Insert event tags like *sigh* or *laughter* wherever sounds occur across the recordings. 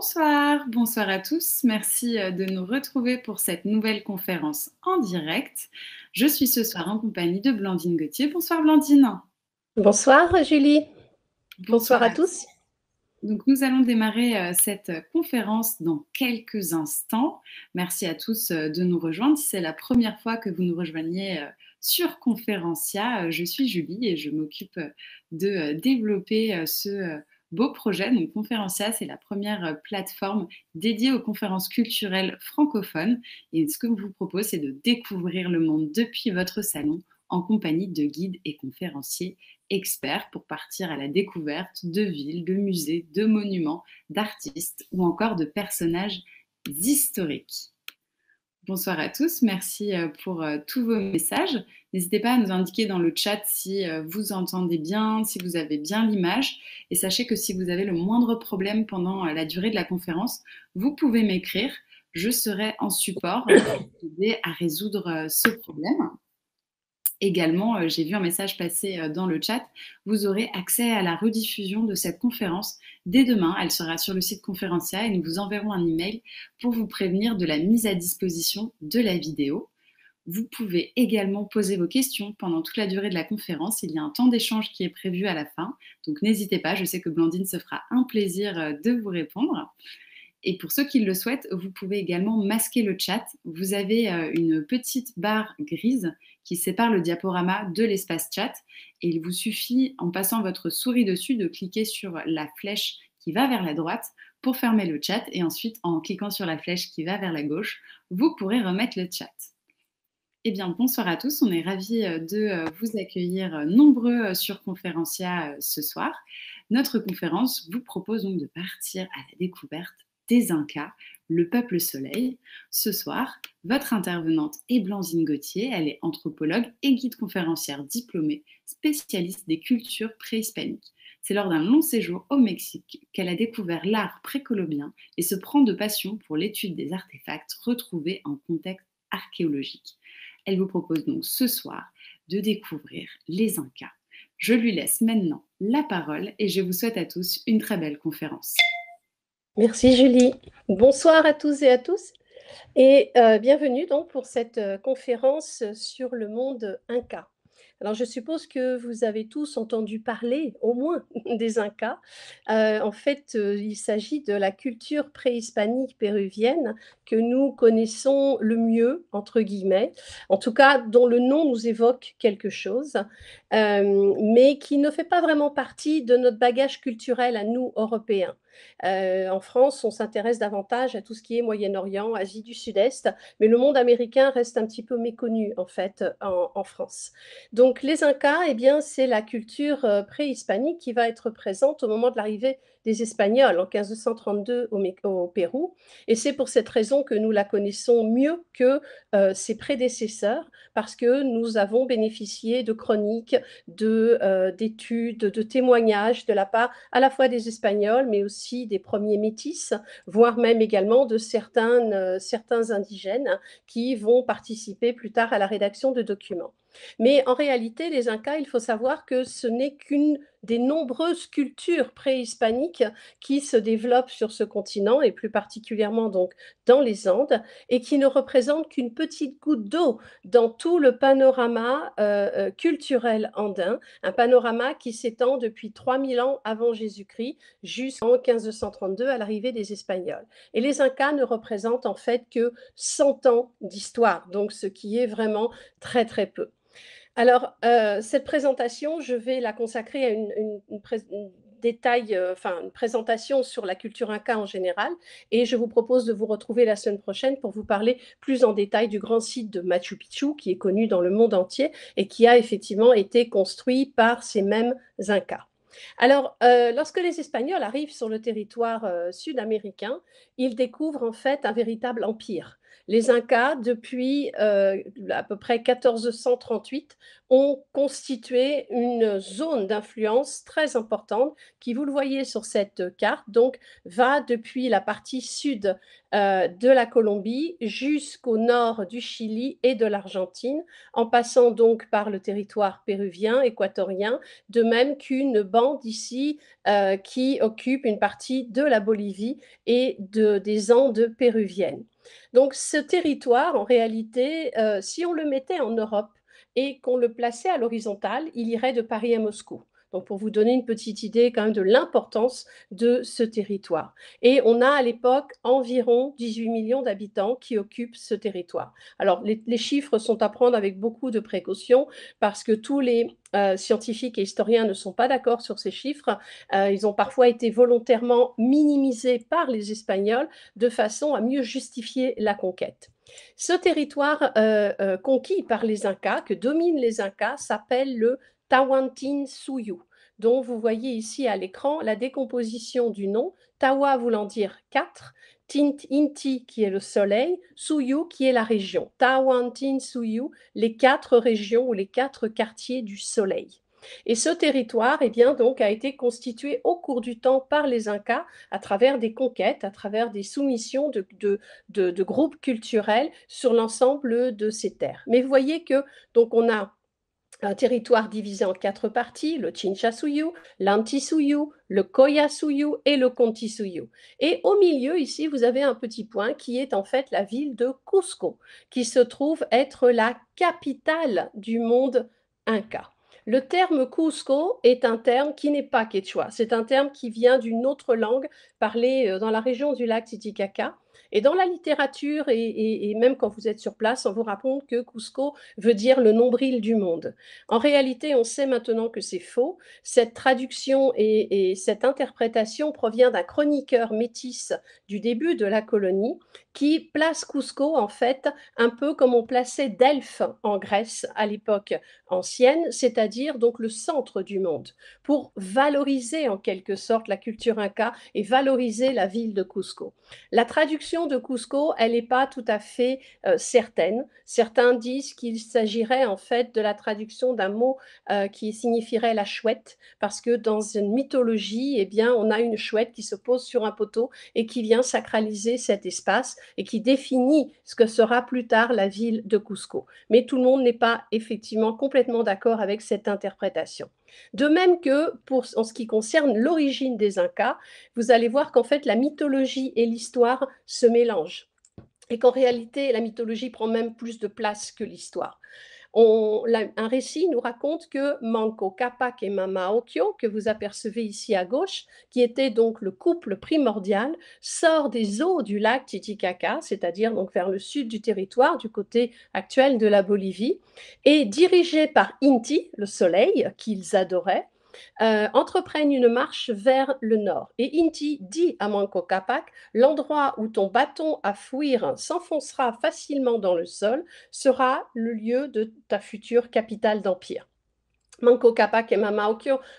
Bonsoir, bonsoir à tous. Merci euh, de nous retrouver pour cette nouvelle conférence en direct. Je suis ce soir en compagnie de Blandine Gauthier. Bonsoir Blandine. Bonsoir Julie. Bonsoir, à, tous. Donc nous allons démarrer euh, cette euh, conférence dans quelques instants. Merci à tous de nous rejoindre. c'est la première fois que vous nous rejoignez sur Conférencia, je suis Julie et je m'occupe de développer ce beau projet. Donc, Conférencia, c'est la première euh, plateforme dédiée aux conférences culturelles francophones. Et ce que vous propose, c'est de découvrir le monde depuis votre salon en compagnie de guides et conférenciers experts pour partir à la découverte de villes, de musées, de monuments, d'artistes ou encore de personnages historiques. Bonsoir à tous. Merci euh, pour euh, tous vos messages. N'hésitez pas à nous indiquer dans le chat si euh, vous entendez bien, si vous avez bien l'image. Et sachez que si vous avez le moindre problème pendant la durée de la conférence, vous pouvez m'écrire. Je serai en support pour vous aider à résoudre ce problème. Également, euh, j'ai vu un message passer euh, dans le chat, vous aurez accès à la rediffusion de cette conférence dès demain. Elle sera sur le site Conferencia et nous vous enverrons un email pour vous prévenir de la mise à disposition de la vidéo. Vous pouvez également poser vos questions pendant toute la durée de la conférence. Il y a un temps d'échange qui est prévu à la fin, donc n'hésitez pas, je sais que Blandine se fera un plaisir euh, de vous répondre. Et pour ceux qui le souhaitent, vous pouvez également masquer le chat. Vous avez euh, une petite barre grise qui sépare le diaporama de l'espace chat et il vous suffit, en passant votre souris dessus, de cliquer sur la flèche qui va vers la droite pour fermer le chat et ensuite, en cliquant sur la flèche qui va vers la gauche, vous pourrez remettre le chat. Eh bien, bonsoir à tous. On est ravis euh, de euh, vous accueillir nombreux sur Conferencia ce soir. Notre conférence vous propose donc de partir à la découverte des Incas, le peuple soleil. Ce soir, votre intervenante est Blanzine Gauthier. Elle est anthropologue et guide conférencière diplômée, spécialiste des cultures préhispaniques. C'est lors d'un long séjour au Mexique qu'elle a découvert l'art précolombien et se prend de passion pour l'étude des artefacts retrouvés en contexte archéologique. Elle vous propose donc ce soir de découvrir les Incas. Je lui laisse maintenant la parole et je vous souhaite à tous une très belle conférence. Merci Julie. Bonsoir à tous et à tous et euh, bienvenue donc pour cette euh, conférence sur le monde Inca. Alors je suppose que vous avez tous entendu parler au moins *laughs* des Incas. Euh, en fait, il s'agit de la culture préhispanique péruvienne que nous connaissons le mieux, entre guillemets, en tout cas dont le nom nous évoque quelque chose, mais qui ne fait pas vraiment partie de notre bagage culturel à nous, Européens. Euh, en France, on s'intéresse davantage à tout ce qui est Moyen-Orient, Asie du Sud-Est, mais le monde américain reste un petit peu méconnu en fait en, France. Donc les Incas, eh bien, c'est la culture euh, préhispanique qui va être présente au moment de l'arrivée des Espagnols en 1532 au, Pérou. Et c'est pour cette raison que nous la connaissons mieux que euh, ses prédécesseurs, parce que nous avons bénéficié de chroniques, euh, d'études, de, de témoignages de la part à la fois des Espagnols, mais aussi des premiers métis, voire même également de certains, euh, certains indigènes qui vont participer plus tard à la rédaction de documents. Mais en réalité, les Incas, il faut savoir que ce n'est qu'une des nombreuses cultures préhispaniques qui se développent sur ce continent et plus particulièrement donc dans les Andes et qui ne représentent qu'une petite goutte d'eau dans tout le panorama euh, euh, culturel andin, un panorama qui s'étend depuis 3000 ans avant Jésus-Christ jusqu'en 1532 à l'arrivée des Espagnols. Et les Incas ne représentent en fait que 100 ans d'histoire, donc ce qui est vraiment très très peu. Alors, euh, cette présentation, je vais la consacrer à euh, une, présentation sur la culture inca en général, et je vous propose de vous retrouver la semaine prochaine pour vous parler plus en détail du grand site de Machu Picchu qui est connu dans le monde entier et qui a effectivement été construit par ces mêmes incas. Alors, euh, lorsque les Espagnols arrivent sur le territoire sud-américain, ils découvrent en fait un véritable empire les Incas, depuis euh, à peu près 1438, ont constitué une zone d'influence très importante qui, vous le voyez sur cette carte, donc va depuis la partie sud euh, de la Colombie jusqu'au nord du Chili et de l'Argentine, en passant donc par le territoire péruvien, équatorien, de même qu'une bande ici euh, qui occupe une partie de la Bolivie et de, des Andes péruviennes. Donc ce territoire, en réalité, euh, si on le mettait en Europe et qu'on le plaçait à l'horizontale, il irait de Paris à Moscou. Donc pour vous donner une petite idée quand même de l'importance de ce territoire. Et on a à l'époque environ 18 millions d'habitants qui occupent ce territoire. Alors les, chiffres sont à prendre avec beaucoup de précautions parce que tous les euh, scientifiques et historiens ne sont pas d'accord sur ces chiffres. Euh, ils ont parfois été volontairement minimisés par les Espagnols de façon à mieux justifier la conquête. Ce territoire euh, conquis par les Incas, que dominent les Incas, s'appelle le Tawantinsuyu, Suyu, dont vous voyez ici à l'écran la décomposition du nom, Tawa voulant dire 4, Inti qui est le soleil, Suyu qui est la région, Tawantinsuyu, Suyu, les quatre régions ou les quatre quartiers du soleil. Et ce territoire, et eh bien, donc, a été constitué au cours du temps par les Incas à travers des conquêtes, à travers des soumissions de, groupes culturels sur l'ensemble de ces terres. Mais vous voyez que donc on a un territoire divisé en quatre parties, le Chinchasuyu, l'Antisuyu, le Koyasuyu et le Contisuyu. Et au milieu, ici, vous avez un petit point qui est en fait la ville de Cusco, qui se trouve être la capitale du monde inca. Le terme Cusco est un terme qui n'est pas quechua, c'est un terme qui vient d'une autre langue parlée euh, dans la région du lac Titicaca et dans la littérature, et, même quand vous êtes sur place, on vous raconte que Cusco veut dire le nombril du monde. En réalité, on sait maintenant que c'est faux. Cette traduction et, et cette interprétation provient d'un chroniqueur métis du début de la colonie qui place Cusco, en fait, un peu comme on plaçait Delphes en Grèce à l'époque ancienne, c'est-à-dire donc le centre du monde, pour valoriser en quelque sorte la culture inca et valoriser la ville de Cusco. La traduction de Cusco, elle n'est pas tout à fait euh, certaine. Certains disent qu'il s'agirait en fait de la traduction d'un mot euh, qui signifierait la chouette, parce que dans une mythologie, eh bien, on a une chouette qui se pose sur un poteau et qui vient sacraliser cet espace et qui définit ce que sera plus tard la ville de Cusco. Mais tout le monde n'est pas effectivement complètement d'accord avec cette interprétation. De même que pour, en ce qui concerne l'origine des Incas, vous allez voir qu'en fait la mythologie et l'histoire se mélangent et qu'en réalité la mythologie prend même plus de place que l'histoire un récit nous raconte que Manco Capac et Mama Okyo, que vous apercevez ici à gauche, qui était donc le couple primordial, sort des eaux du lac Titicaca, c'est-à-dire donc vers le sud du territoire, du côté actuel de la Bolivie, et dirigés par Inti, le soleil qu'ils adoraient, euh, entreprennent une marche vers le nord. Et Inti dit à Manco Capac L'endroit où ton bâton à fuir s'enfoncera facilement dans le sol sera le lieu de ta future capitale d'empire. Manco Capac et Mama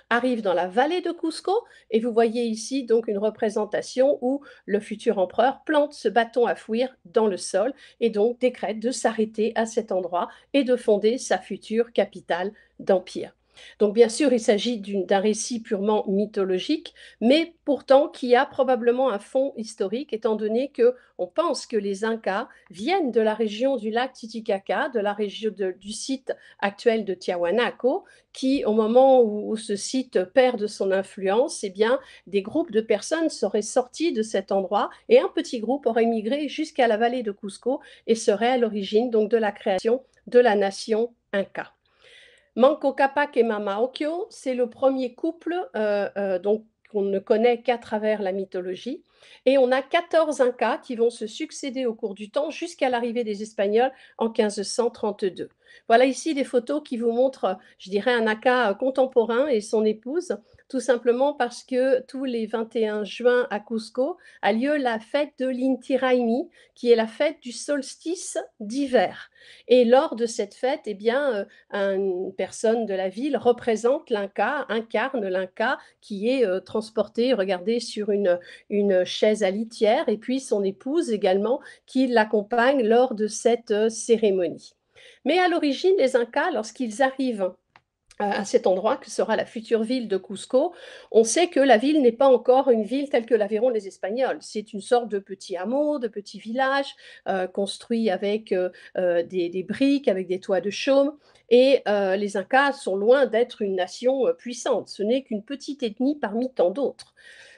arrivent dans la vallée de Cusco et vous voyez ici donc une représentation où le futur empereur plante ce bâton à fouir dans le sol et donc décrète de s'arrêter à cet endroit et de fonder sa future capitale d'empire. Donc bien sûr, il s'agit d'un récit purement mythologique, mais pourtant qui a probablement un fond historique, étant donné que on pense que les Incas viennent de la région du lac Titicaca, de la région du site actuel de Tiahuanaco, qui au moment où, ce site perd de son influence, eh bien des groupes de personnes seraient sortis de cet endroit et un petit groupe aurait migré jusqu'à la vallée de Cusco et serait à l'origine donc de la création de la nation Inca. Manco Capac et Mama c'est le premier couple euh, euh, donc qu'on ne connaît qu'à travers la mythologie. Et on a 14 Incas qui vont se succéder au cours du temps jusqu'à l'arrivée des Espagnols en 1532. Voilà ici des photos qui vous montrent, je dirais, un Inca euh, contemporain et son épouse tout simplement parce que tous les 21 juin à Cusco a lieu la fête de l'Intiraimi, qui est la fête du solstice d'hiver. Et lors de cette fête, eh bien, euh, une personne de la ville représente l'Inca, incarne l'Inca, qui est euh, transporté, regardez, sur une, une chaise à litière, et puis son épouse également, qui l'accompagne lors de cette euh, cérémonie. Mais à l'origine, les Incas, lorsqu'ils arrivent à cet endroit que sera la future ville de Cusco. On sait que la ville n'est pas encore une ville telle que la verront les Espagnols. C'est une sorte de petit hameau, de petit village euh, construit avec euh, euh, des, briques, avec des toits de chaume. Et les Incas sont loin d'être une nation puissante. Ce n'est qu'une petite ethnie parmi tant d'autres.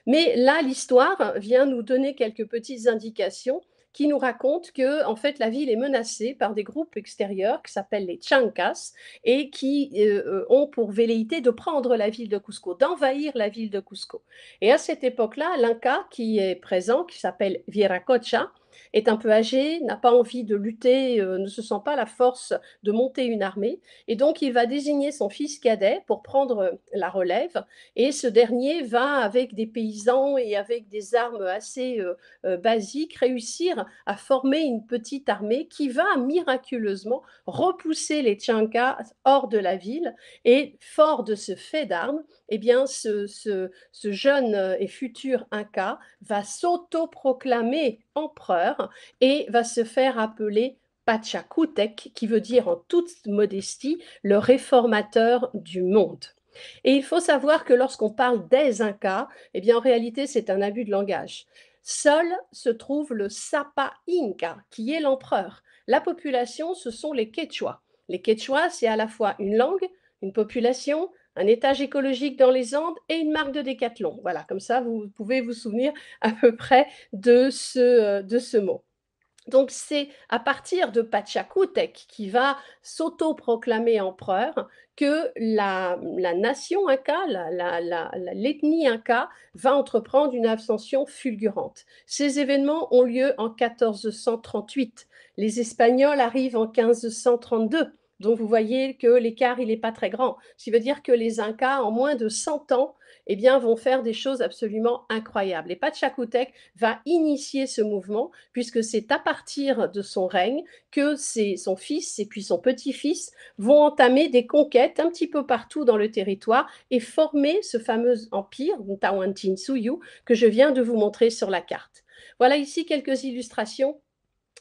Mais là, l'histoire vient nous donner quelques petites indications qui nous raconte que en fait la ville est menacée par des groupes extérieurs qui s'appellent les Chancas et qui euh, euh, ont pour velléité de prendre la ville de Cusco, d'envahir la ville de Cusco. Et à cette époque-là, l'Inca qui est présent, qui s'appelle Vieracocha, est un peu âgé, n'a pas envie de lutter, euh, ne se sent pas la force de monter une armée. Et donc, il va désigner son fils cadet pour prendre euh, la relève. Et ce dernier va, avec des paysans et avec des armes assez euh, basiques, réussir à former une petite armée qui va miraculeusement repousser les Tchankas hors de la ville. Et fort de ce fait d'armes, eh bien, ce, ce jeune et futur Inca va s'autoproclamer empereur et va se faire appeler Pachacutec qui veut dire en toute modestie le réformateur du monde. Et il faut savoir que lorsqu'on parle des Incas, eh bien en réalité c'est un abus de langage. Seul se trouve le Sapa Inca, qui est l'empereur. La population, ce sont les Quechua. Les Quechua, c'est à la fois une langue, une population, un étage écologique dans les Andes et une marque de décathlon. Voilà, comme ça, vous pouvez vous souvenir à peu près de ce, euh, de ce mot. Donc c'est à partir de Pachacutec qui va s'auto-proclamer empereur que la, la nation inca, l'ethnie inca, va entreprendre une abstention fulgurante. Ces événements ont lieu en 1438. Les Espagnols arrivent en 1532. Donc vous voyez que l'écart, il n'est pas très grand. Ce qui veut dire que les Incas, en moins de 100 ans, eh bien, vont faire des choses absolument incroyables. Et Pachacutec va initier ce mouvement, puisque c'est à partir de son règne que ses, son fils et puis son petit-fils vont entamer des conquêtes un petit peu partout dans le territoire et former ce fameux empire, Ntawantinsuyu, que je viens de vous montrer sur la carte. Voilà ici quelques illustrations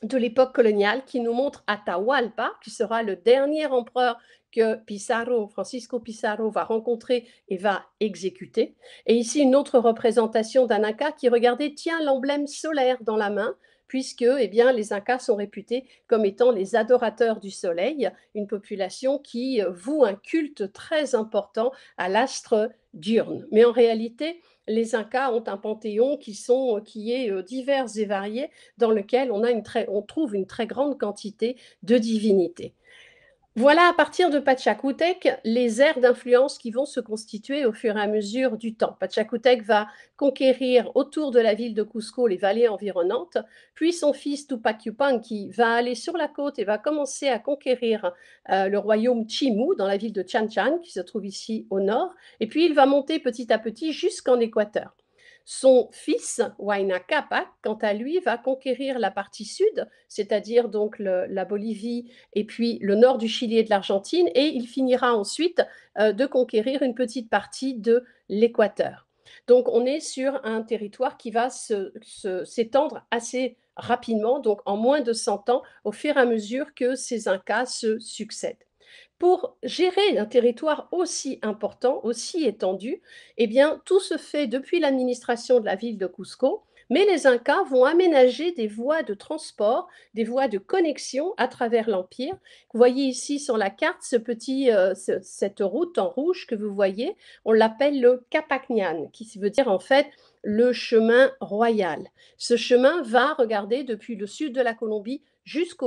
de l'époque coloniale qui nous montre Atahualpa, qui sera le dernier empereur que Pizarro, Francisco Pizarro va rencontrer et va exécuter. Et ici, une autre représentation d'un Inca qui, regardez, tient l'emblème solaire dans la main, puisque eh bien, les Incas sont réputés comme étant les adorateurs du soleil, une population qui euh, voue un culte très important à l'astre diurne. Mais en réalité, les Incas ont un panthéon qui, euh, est euh, divers et varié, dans lequel on trouve une très grande quantité de divinités. Voilà à partir de Pachacutec les aires d'influence qui vont se constituer au fur et à mesure du temps. Pachacutec va conquérir autour de la ville de Cusco les vallées environnantes, puis son fils Tupac qui va aller sur la côte et va commencer à conquérir euh, le royaume Chimu dans la ville de Chan Chan qui se trouve ici au nord, et puis il va monter petit à petit jusqu'en Équateur. Son fils, Huayna Capac, quant à lui, va conquérir la partie sud, c'est-à-dire donc la Bolivie et puis le nord du Chili et de l'Argentine, et il finira ensuite euh, de conquérir une petite partie de l'Équateur. Donc on est sur un territoire qui va s'étendre assez rapidement, donc en moins de 100 ans, au fur et à mesure que ces Incas se succèdent pour gérer un territoire aussi important, aussi étendu, eh bien, tout se fait depuis l'administration de la ville de Cusco, mais les Incas vont aménager des voies de transport, des voies de connexion à travers l'Empire. Vous voyez ici sur la carte ce petit, euh, cette route en rouge que vous voyez, on l'appelle le Capacnian, qui veut dire en fait le chemin royal. Ce chemin va, regardez, depuis le sud de la Colombie jusqu'à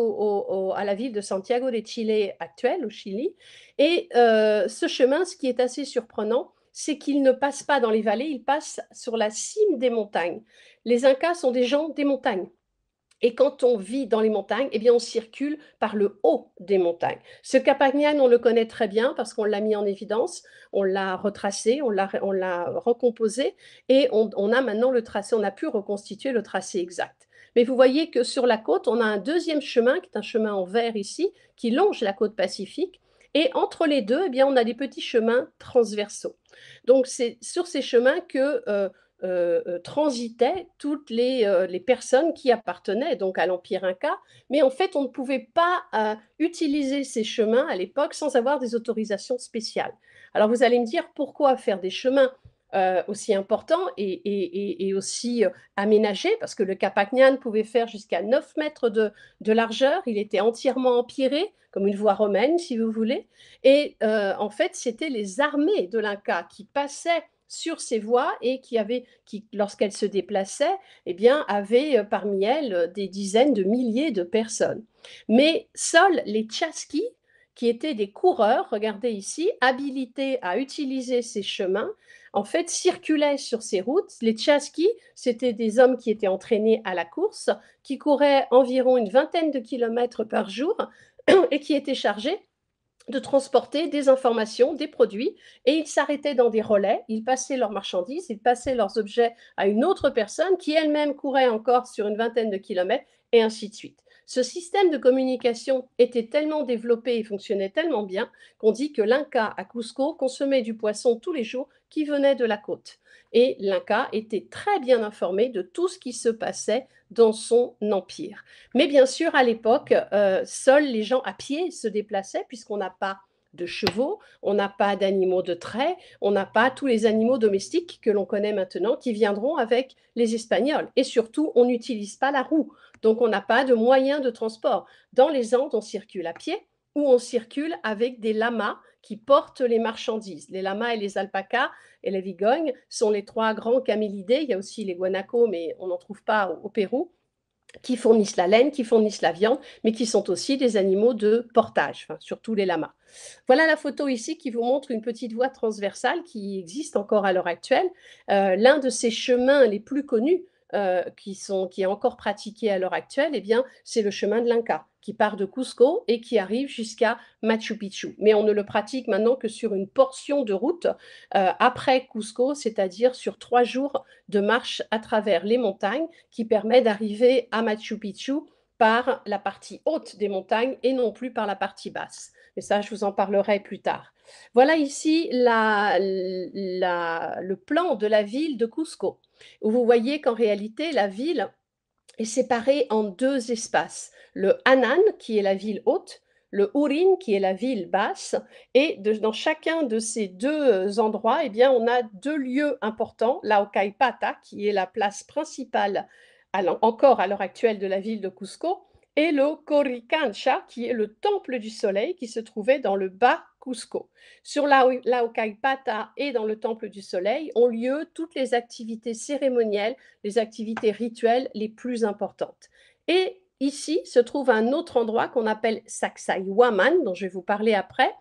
la ville de Santiago de Chile actuelle, au Chili. Et euh, ce chemin, ce qui est assez surprenant, c'est qu'il ne passe pas dans les vallées, il passe sur la cime des montagnes. Les Incas sont des gens des montagnes. Et quand on vit dans les montagnes, eh bien, on circule par le haut des montagnes. Ce Capagnan, on le connaît très bien parce qu'on l'a mis en évidence, on l'a retracé, on l'a recomposé et on, a maintenant le tracé, on a pu reconstituer le tracé exact. Mais vous voyez que sur la côte, on a un deuxième chemin, qui est un chemin en vert ici, qui longe la côte pacifique. Et entre les deux, eh bien, on a des petits chemins transversaux. Donc, c'est sur ces chemins que euh, euh, euh, transitaient toutes les, les, personnes qui appartenaient donc à l'Empire Inca. Mais en fait, on ne pouvait pas utiliser ces chemins à l'époque sans avoir des autorisations spéciales. Alors, vous allez me dire pourquoi faire des chemins euh, aussi important et, aussi euh, aménagé, parce que le Capacnian pouvait faire jusqu'à 9 mètres de, largeur. Il était entièrement empiré, comme une voie romaine, si vous voulez. Et euh, en fait, c'était les armées de l'Inca qui passaient sur ces voies et qui avaient, qui, lorsqu'elles se déplaçaient, eh bien, avaient parmi elles des dizaines de milliers de personnes. Mais seuls les Tchaskis, qui étaient des coureurs, regardez ici, habilités à utiliser ces chemins, en fait, circulaient sur ces routes. Les tchaskis, c'était des hommes qui étaient entraînés à la course, qui couraient environ une vingtaine de kilomètres par jour *clears throat* et qui étaient chargés de transporter des informations, des produits, et ils s'arrêtaient dans des relais, ils passaient leurs marchandises, ils passaient leurs objets à une autre personne qui elle-même courait encore sur une vingtaine de kilomètres, et ainsi de suite. Ce système de communication était tellement développé et fonctionnait tellement bien qu'on dit que l'Inca à Cusco consommait du poisson tous les jours qui venait de la côte. Et l'Inca était très bien informé de tout ce qui se passait dans son empire. Mais bien sûr, à l'époque, euh, seuls les gens à pied se déplaçaient puisqu'on n'a pas de chevaux, on n'a pas d'animaux de trait, on n'a pas tous les animaux domestiques que l'on connaît maintenant qui viendront avec les Espagnols. Et surtout, on n'utilise pas la roue. Donc, on n'a pas de moyens de transport. Dans les Andes, on circule à pied ou on circule avec des lamas qui portent les marchandises. Les lamas et les alpacas et les vigognes sont les trois grands camélidés. Il y a aussi les guanacos, mais on n'en trouve pas au, Pérou qui fournissent la laine, qui fournissent la viande, mais qui sont aussi des animaux de portage, surtout les lamas. Voilà la photo ici qui vous montre une petite voie transversale qui existe encore à l'heure actuelle. Euh, l'un de ces chemins les plus connus, euh, qui, sont, qui est encore pratiqué à l'heure actuelle, eh bien, c'est le chemin de l'Inca qui part de Cusco et qui arrive jusqu'à Machu Picchu. Mais on ne le pratique maintenant que sur une portion de route euh, après Cusco, c'est-à-dire sur trois jours de marche à travers les montagnes qui permet d'arriver à Machu Picchu par la partie haute des montagnes et non plus par la partie basse. Mais ça, je vous en parlerai plus tard. Voilà ici le plan de la ville de Cusco, où vous voyez qu'en réalité, la ville est séparée en deux espaces. Le Hanan, qui est la ville haute, le Urin qui est la ville basse. Et dans chacun de ces deux euh, endroits, eh bien, on a deux lieux importants. La Ocaipata, qui est la place principale encore à l'heure actuelle de la ville de Cusco, et le Coricancha, qui est le temple du soleil qui se trouvait dans le bas Cusco. Sur la, la et dans le temple du soleil ont lieu toutes les activités cérémonielles, les activités rituelles les plus importantes. Et Ici se trouve un autre endroit qu'on appelle Sacsayhuaman, dont je vais vous parler après,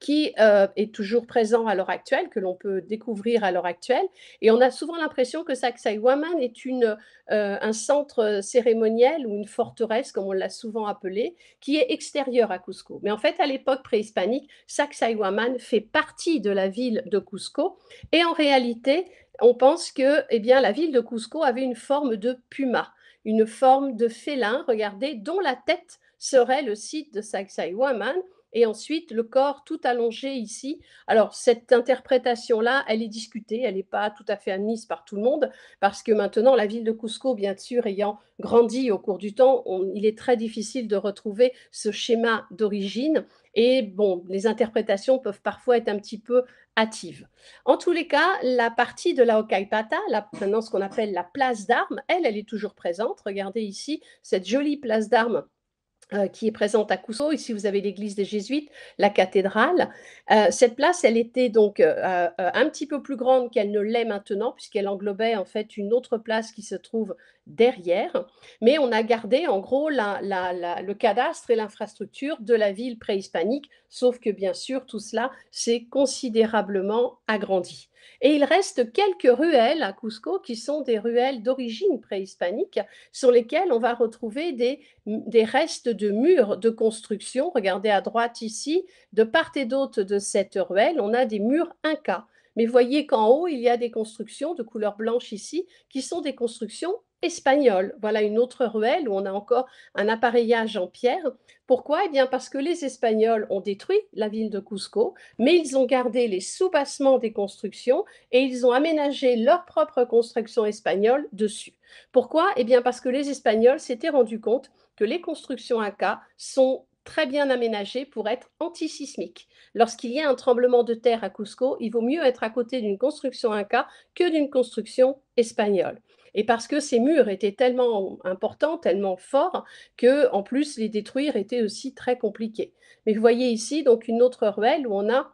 qui euh, est toujours présent à l'heure actuelle, que l'on peut découvrir à l'heure actuelle. Et on a souvent l'impression que Sacsayhuaman est une, euh, un centre cérémoniel ou une forteresse, comme on l'a souvent appelé, qui est extérieur à Cusco. Mais en fait, à l'époque préhispanique, Sacsayhuaman fait partie de la ville de Cusco. Et en réalité, on pense que eh bien, la ville de Cusco avait une forme de puma une forme de félin, regardez, dont la tête serait le site de Sai Waman, et ensuite le corps tout allongé ici. Alors cette interprétation-là, elle est discutée, elle n'est pas tout à fait admise par tout le monde, parce que maintenant la ville de Cusco, bien sûr, ayant grandi au cours du temps, il est très difficile de retrouver ce schéma d'origine. Et bon, les interprétations peuvent parfois être un petit peu hâtives. En tous les cas, la partie de la Hokkaipata, maintenant ce qu'on appelle la place d'armes, elle, elle est toujours présente. Regardez ici cette jolie place d'armes euh, qui est présente à Cousseau. Ici, vous avez l'église des Jésuites, la cathédrale. Euh, cette place, elle était donc euh, un petit peu plus grande qu'elle ne l'est maintenant, puisqu'elle englobait en fait une autre place qui se trouve derrière. Mais on a gardé en gros le cadastre et l'infrastructure de la ville préhispanique, sauf que bien sûr, tout cela s'est considérablement agrandi. Et il reste quelques ruelles à Cusco qui sont des ruelles d'origine préhispanique sur lesquelles on va retrouver des, restes de murs de construction. Regardez à droite ici, de part et d'autre de cette ruelle, on a des murs incas. Mais voyez qu'en haut, il y a des constructions de couleur blanche ici, qui sont des constructions voilà une autre ruelle où on a encore un appareillage en pierre. Pourquoi Eh bien parce que les Espagnols ont détruit la ville de Cusco, mais ils ont gardé les sous-bassements des constructions et ils ont aménagé leur propre construction espagnole dessus. Pourquoi Eh bien parce que les Espagnols s'étaient rendus compte que les constructions Inca sont très bien aménagées pour être antisismiques. Lorsqu'il y a un tremblement de terre à Cusco, il vaut mieux être à côté d'une construction inca que d'une construction espagnole. Et parce que ces murs étaient tellement importants, tellement forts, que en plus les détruire était aussi très compliqué. Mais vous voyez ici donc une autre ruelle où on a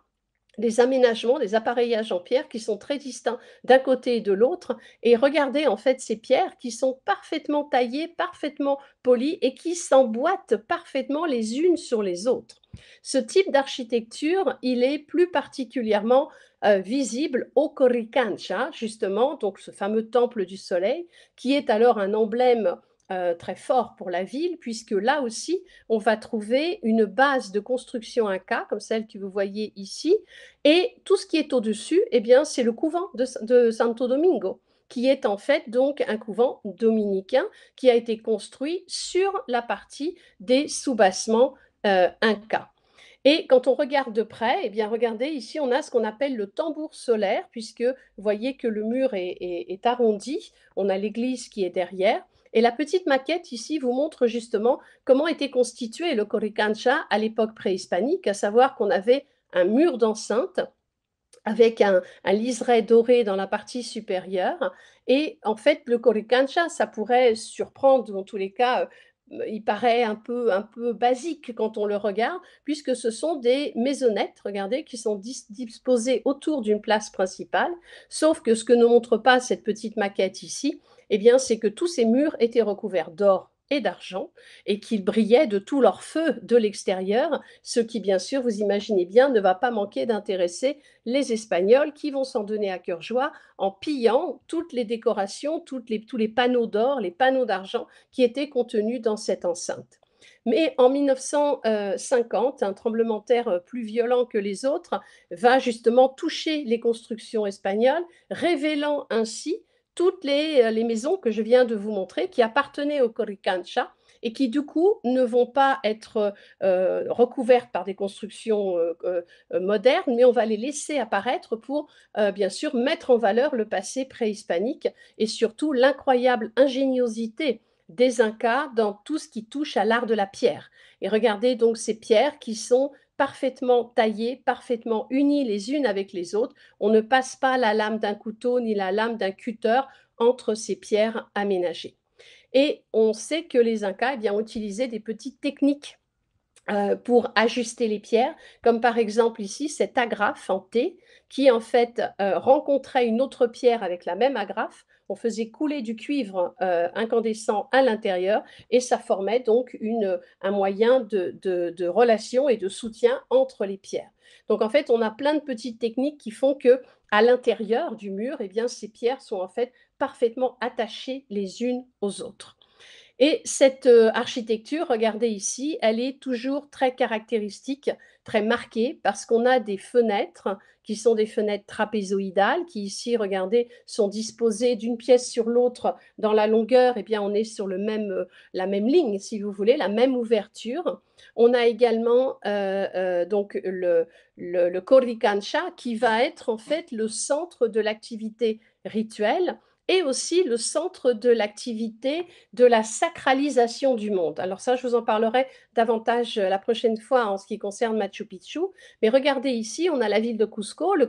des aménagements, des appareillages en pierre qui sont très distincts d'un côté et de l'autre. Et regardez en fait ces pierres qui sont parfaitement taillées, parfaitement polies et qui s'emboîtent parfaitement les unes sur les autres. Ce type d'architecture, il est plus particulièrement euh, visible au Coricancha, hein, justement, donc ce fameux temple du soleil, qui est alors un emblème euh, très fort pour la ville, puisque là aussi, on va trouver une base de construction Inca, comme celle que vous voyez ici, et tout ce qui est au-dessus, eh bien, c'est le couvent de, Santo Domingo, qui est en fait donc un couvent dominicain qui a été construit sur la partie des soubassements bassements euh, Inca. Et quand on regarde de près, eh bien regardez, ici on a ce qu'on appelle le tambour solaire, puisque vous voyez que le mur est, arrondi, on a l'église qui est derrière. Et la petite maquette ici vous montre justement comment était constitué le coricancha à l'époque préhispanique, à savoir qu'on avait un mur d'enceinte avec un, un, liseré doré dans la partie supérieure. Et en fait, le coricancha, ça pourrait surprendre, dans tous les cas, il paraît un peu, un peu basique quand on le regarde, puisque ce sont des maisonnettes, regardez, qui sont disposées autour d'une place principale, sauf que ce que ne montre pas cette petite maquette ici, eh bien, c'est que tous ces murs étaient recouverts d'or et d'argent, et qu'ils brillaient de tout leur feu de l'extérieur, ce qui, bien sûr, vous imaginez bien, ne va pas manquer d'intéresser les Espagnols qui vont s'en donner à cœur joie en pillant toutes les décorations, toutes les, tous les panneaux d'or, les panneaux d'argent qui étaient contenus dans cette enceinte. Mais en 1950, un tremblement de terre plus violent que les autres va justement toucher les constructions espagnoles, révélant ainsi toutes euh, les, maisons que je viens de vous montrer qui appartenaient au Coricancha et qui du coup ne vont pas être euh, euh, recouvertes par des constructions modernes, mais on va les laisser apparaître pour, bien sûr, mettre en valeur le passé préhispanique et surtout l'incroyable ingéniosité des Incas dans tout ce qui touche à l'art de la pierre. Et regardez donc ces pierres qui sont parfaitement taillées, parfaitement unies les unes avec les autres. On ne passe pas la lame d'un couteau ni la lame d'un cutter entre ces pierres aménagées. Et on sait que les Incas eh bien, ont utilisé des petites techniques euh, pour ajuster les pierres, comme par exemple ici cette agrafe en T, qui en fait euh, rencontrait une autre pierre avec la même agrafe on faisait couler du cuivre euh, incandescent à l'intérieur et ça formait donc un moyen de, relation et de soutien entre les pierres. Donc en fait, on a plein de petites techniques qui font que à l'intérieur du mur, eh bien, ces pierres sont en fait parfaitement attachées les unes aux autres. Et cette euh, architecture, regardez ici, elle est toujours très caractéristique, très marquée, parce qu'on a des fenêtres qui sont des fenêtres trapézoïdales, qui ici, regardez, sont disposées d'une pièce sur l'autre dans la longueur. Et eh bien, on est sur le même, euh, la même ligne, si vous voulez, la même ouverture. On a également euh, donc le, le, le qui va être en fait le centre de l'activité rituelle et aussi le centre de l'activité de la sacralisation du monde. Alors ça, je vous en parlerai davantage euh, la prochaine fois en ce qui concerne Machu Picchu. Mais regardez ici, on a la ville de Cusco, le,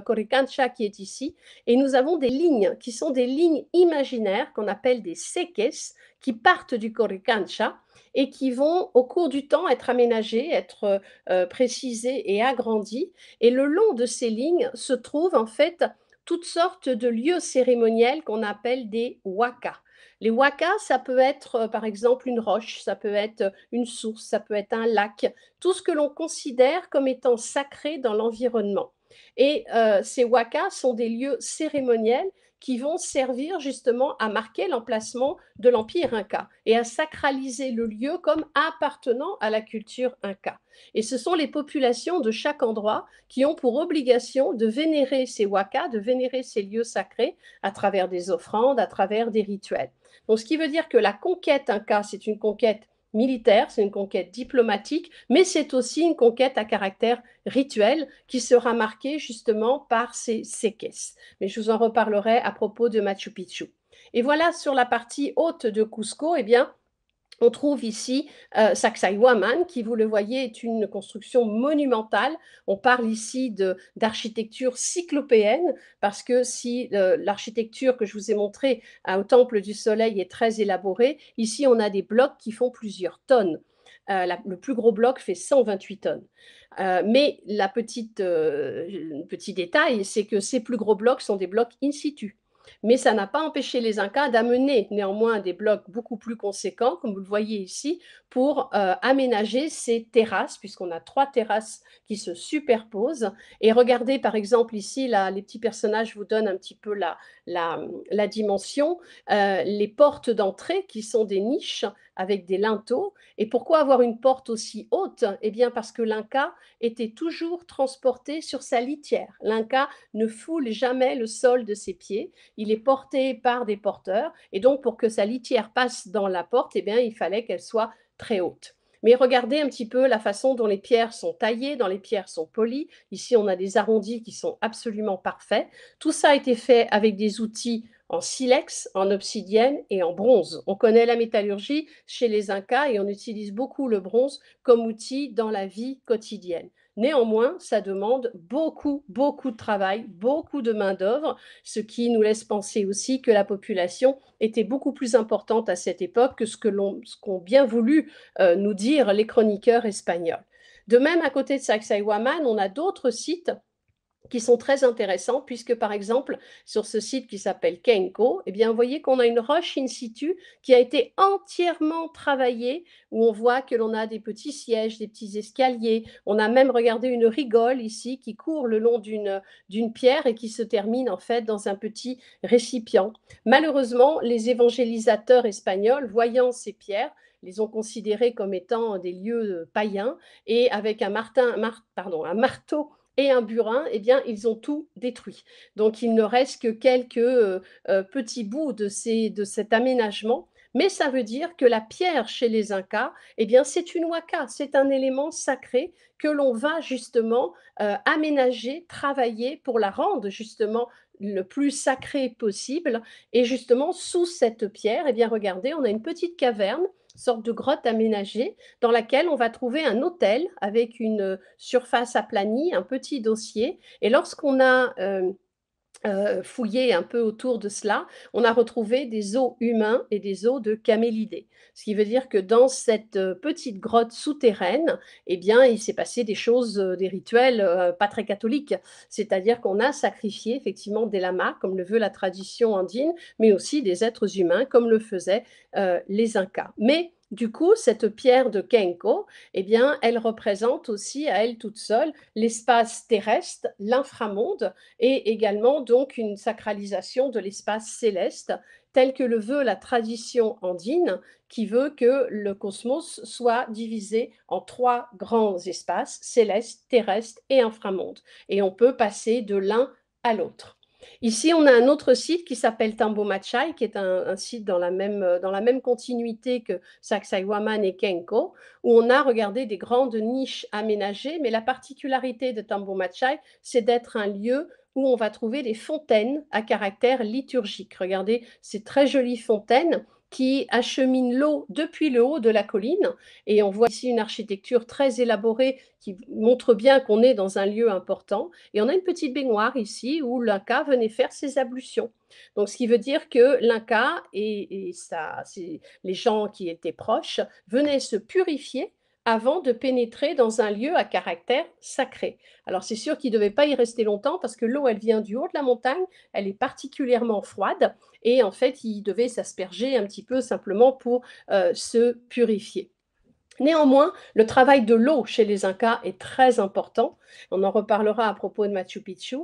Coricancha qui est ici, et nous avons des lignes qui sont des lignes imaginaires qu'on appelle des seques qui partent du Coricancha et qui vont au cours du temps être aménagées, être euh, euh, précisées et agrandies. Et le long de ces lignes se trouve en fait toutes sortes de lieux cérémoniels qu'on appelle des waka. Les waka, ça peut être euh, par exemple une roche, ça peut être euh, une source, ça peut être un lac, tout ce que l'on considère comme étant sacré dans l'environnement. Et euh, ces wakas sont des lieux cérémoniels qui vont servir justement à marquer l'emplacement de l'empire inca et à sacraliser le lieu comme appartenant à la culture inca. Et ce sont les populations de chaque endroit qui ont pour obligation de vénérer ces wakas, de vénérer ces lieux sacrés à travers des offrandes, à travers des rituels. Donc ce qui veut dire que la conquête inca, c'est une conquête militaire, c'est une conquête diplomatique, mais c'est aussi une conquête à caractère rituel qui sera marquée justement par ces, séquesses. Mais je vous en reparlerai à propos de Machu Picchu. Et voilà sur la partie haute de Cusco, eh bien, on trouve ici euh, saksai Sacsayhuaman, qui, vous le voyez, est une construction monumentale. On parle ici d'architecture cyclopéenne, parce que si euh, l'architecture que je vous ai montrée au Temple du Soleil est très élaborée, ici on a des blocs qui font plusieurs tonnes. Euh, le plus gros bloc fait 128 tonnes. mais le petit détail, c'est que ces plus gros blocs sont des blocs in situ mais ça n'a pas empêché les Incas d'amener néanmoins des blocs beaucoup plus conséquents, comme vous le voyez ici, pour euh, aménager ces terrasses, puisqu'on a trois terrasses qui se superposent. Et regardez par exemple ici, les petits personnages vous donnent un petit peu la, dimension. Euh, les portes d'entrée, qui sont des niches, avec des linteaux. Et pourquoi avoir une porte aussi haute Eh bien parce que l'Inca était toujours transporté sur sa litière. L'Inca ne foule jamais le sol de ses pieds, il est porté par des porteurs. Et donc pour que sa litière passe dans la porte, eh bien il fallait qu'elle soit très haute. Mais regardez un petit peu la façon dont les pierres sont taillées, dont les pierres sont polies. Ici, on a des arrondis qui sont absolument parfaits. Tout ça a été fait avec des outils en silex, en obsidienne et en bronze. On connaît la métallurgie chez les Incas et on utilise beaucoup le bronze comme outil dans la vie quotidienne. Néanmoins, ça demande beaucoup, beaucoup de travail, beaucoup de main-d'œuvre, ce qui nous laisse penser aussi que la population était beaucoup plus importante à cette époque que ce qu'ont bien voulu euh, nous dire les chroniqueurs espagnols. De même, à côté de Sacsayhuaman, on a d'autres sites qui sont très intéressants puisque par exemple sur ce site qui s'appelle Kenko, eh bien vous voyez qu'on a une roche in situ qui a été entièrement travaillée où on voit que l'on a des petits sièges, des petits escaliers, on a même regardé une rigole ici qui court le long d'une pierre et qui se termine en fait dans un petit récipient. Malheureusement, les évangélisateurs espagnols voyant ces pierres les ont considérées comme étant des lieux euh, païens et avec un, martin, un marteau et un burin, eh bien, ils ont tout détruit. Donc, il ne reste que quelques euh, euh, petits bouts de, ces, de cet aménagement. Mais ça veut dire que la pierre chez les Incas, eh bien, c'est une waka, c'est un élément sacré que l'on va justement euh, aménager, travailler pour la rendre justement le plus sacré possible. Et justement, sous cette pierre, eh bien, regardez, on a une petite caverne sorte de grotte aménagée dans laquelle on va trouver un hôtel avec une euh, surface aplanie, un petit dossier. Et lorsqu'on a euh, euh, fouillé un peu autour de cela, on a retrouvé des os humains et des os de camélidés. Ce qui veut dire que dans cette euh, petite grotte souterraine, eh bien, il s'est passé des choses, euh, des rituels pas très catholiques. C'est-à-dire qu'on a sacrifié effectivement des lamas, comme le veut la tradition andine, mais aussi des êtres humains, comme le faisaient les Incas. Mais du coup, cette pierre de Kenko, eh bien, elle représente aussi à elle toute seule l'espace terrestre, l'inframonde, et également donc une sacralisation de l'espace céleste, tel que le veut la tradition andine, qui veut que le cosmos soit divisé en trois grands espaces, céleste, terrestre et inframonde. Et on peut passer de l'un à l'autre. Ici, on a un autre site qui s'appelle Tambo Machai, qui est un, site euh, dans la, même, continuité que Saksaiwaman et Kenko, où on a regardé des grandes niches aménagées, mais la particularité de Tambo Machai, c'est d'être un lieu où on va trouver des fontaines à caractère liturgique. Regardez ces très jolies fontaines qui achemine l'eau depuis le haut de la colline. Et on voit ici une architecture très élaborée qui montre bien qu'on est dans un lieu important. Et on a une petite baignoire ici où l'Inca venait faire ses ablutions. Donc, ce qui veut dire que l'Inca et, les gens qui étaient proches venaient se purifier avant de pénétrer dans un lieu à caractère sacré. Alors c'est sûr qu'il ne devait pas y rester longtemps parce que l'eau, elle vient du haut de la montagne, elle est particulièrement froide et en fait, il devait s'asperger un petit peu simplement pour euh, se purifier. Néanmoins, le travail de l'eau chez les Incas est très important on en reparlera à propos de Machu Picchu.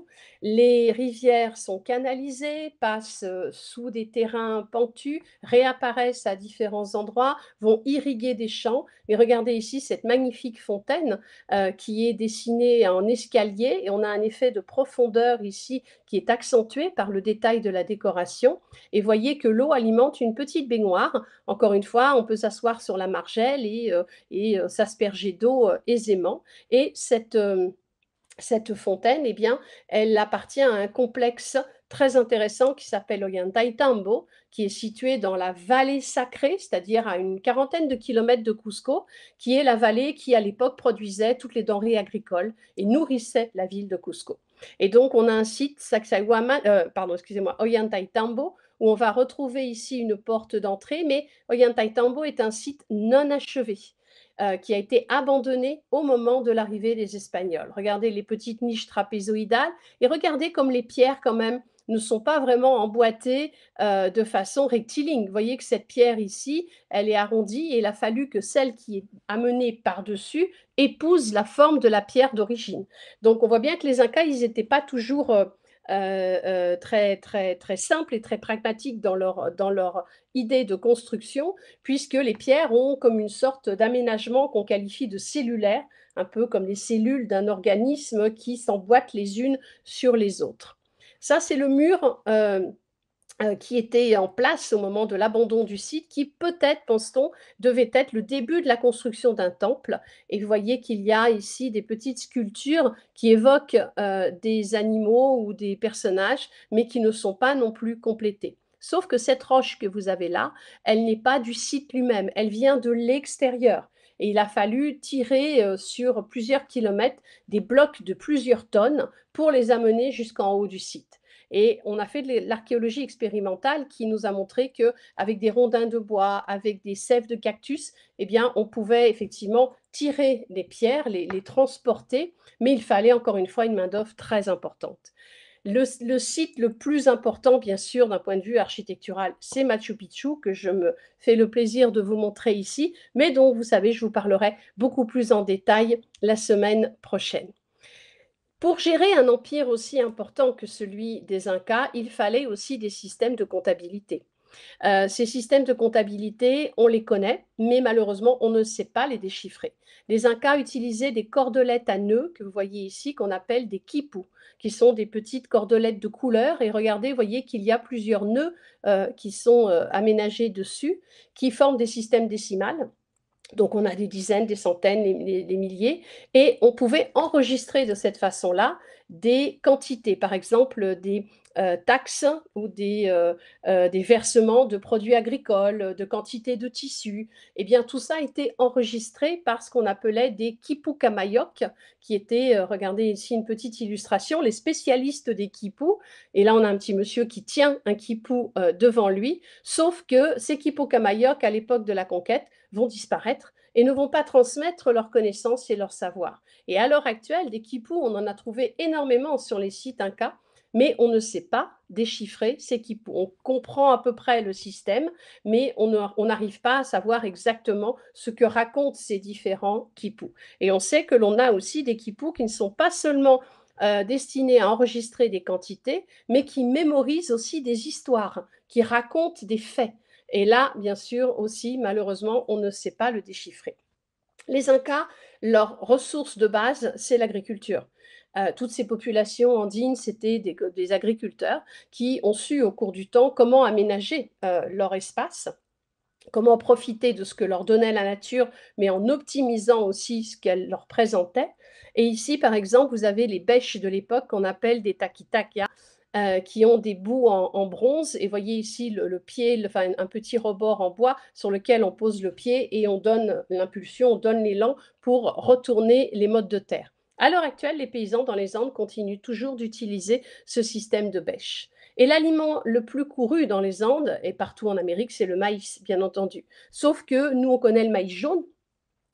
Les rivières sont canalisées, passent euh, sous des terrains pentus, réapparaissent à différents endroits, vont irriguer des champs. Mais regardez ici cette magnifique fontaine euh, qui est dessinée en escalier et on a un effet de profondeur ici qui est accentué par le détail de la décoration. Et voyez que l'eau alimente une petite baignoire. Encore une fois, on peut s'asseoir sur la margelle et, euh, s'asperger d'eau aisément. Et cette, cette fontaine, eh bien, elle appartient à un complexe très intéressant qui s'appelle Ollantaytambo, Tambo, qui est situé dans la vallée sacrée, c'est-à-dire à une quarantaine de kilomètres de Cusco, qui est la vallée qui, à l'époque, produisait toutes les denrées agricoles et nourrissait la ville de Cusco. Et donc, on a un site, euh, pardon, excusez-moi, où on va retrouver ici une porte d'entrée, mais Ollantaytambo Tambo est un site non achevé. Euh, qui a été abandonné au moment de l'arrivée des Espagnols. Regardez les petites niches trapézoïdales et regardez comme les pierres quand même ne sont pas vraiment emboîtées euh, de façon rectiligne. Vous voyez que cette pierre ici, elle est arrondie et il a fallu que celle qui est amenée par-dessus épouse la forme de la pierre d'origine. Donc on voit bien que les Incas, ils n'étaient pas toujours... Euh, euh, euh, très, très, très simples et très pragmatique dans leur, dans leur idée de construction, puisque les pierres ont comme une sorte d'aménagement qu'on qualifie de cellulaire, un peu comme les cellules d'un organisme qui s'emboîtent les unes sur les autres. Ça, c'est le mur. Euh, euh, qui était en place au moment de l'abandon du site, qui peut-être, pense-t-on, devait être le début de la construction d'un temple. Et vous voyez qu'il y a ici des petites sculptures qui évoquent euh, des animaux ou des personnages, mais qui ne sont pas non plus complétées. Sauf que cette roche que vous avez là, elle n'est pas du site lui-même, elle vient de l'extérieur. Et il a fallu tirer euh, sur plusieurs kilomètres des blocs de plusieurs tonnes pour les amener jusqu'en haut du site. Et on a fait de l'archéologie expérimentale qui nous a montré que avec des rondins de bois, avec des sèves de cactus, eh bien, on pouvait effectivement tirer les pierres, les, transporter, mais il fallait encore une fois une main d'œuvre très importante. le, site le plus important, bien sûr, d'un point de vue architectural, c'est Machu Picchu, que je me fais le plaisir de vous montrer ici, mais dont, vous savez, je vous parlerai beaucoup plus en détail la semaine prochaine. Pour gérer un empire aussi important que celui des Incas, il fallait aussi des systèmes de comptabilité. Euh, ces systèmes de comptabilité, on les connaît, mais malheureusement, on ne sait pas les déchiffrer. Les Incas utilisaient des cordelettes à nœuds, que vous voyez ici, qu'on appelle des quipus, qui sont des petites cordelettes de couleur. Et regardez, vous voyez qu'il y a plusieurs nœuds euh, qui sont euh, aménagés dessus, qui forment des systèmes décimales donc on a des dizaines, des centaines, des milliers, et on pouvait enregistrer de cette façon-là des quantités, par exemple des euh, taxes ou euh, euh, des, versements de produits agricoles, de quantités de tissus. Eh bien, tout ça a été enregistré par ce qu'on appelait des kipukamayok, qui étaient, regardez ici une petite illustration, les spécialistes des kipus. Et là, on a un petit monsieur qui tient un kipu devant lui, sauf que ces kipukamayok, à l'époque de la conquête, vont disparaître et ne vont pas transmettre leurs connaissances et leurs savoirs. Et à l'heure actuelle, des quipus, on en a trouvé énormément sur les sites Inca, mais on ne sait pas déchiffrer ces quipus. On comprend à peu près le système, mais on n'arrive pas à savoir exactement ce que racontent ces différents quipus. Et on sait que l'on a aussi des quipus qui ne sont pas seulement euh, destinés à enregistrer des quantités, mais qui mémorisent aussi des histoires, qui racontent des faits. Et là, bien sûr, aussi, malheureusement, on ne sait pas le déchiffrer. Les Incas, leur ressource de base, c'est l'agriculture. Euh, toutes ces populations andines, c'était des, agriculteurs qui ont su au cours du temps comment aménager euh, leur espace, comment profiter de ce que leur donnait la nature, mais en optimisant aussi ce qu'elle leur présentait. Et ici, par exemple, vous avez les bêches de l'époque qu'on appelle des takitakia, euh, qui ont des bouts en, bronze. Et voyez ici le, pied, enfin un petit rebord en bois sur lequel on pose le pied et on donne l'impulsion, on donne l'élan pour retourner les modes de terre. À l'heure actuelle, les paysans dans les Andes continuent toujours d'utiliser ce système de bêche. Et l'aliment le plus couru dans les Andes et partout en Amérique, c'est le maïs, bien entendu. Sauf que nous, on connaît le maïs jaune.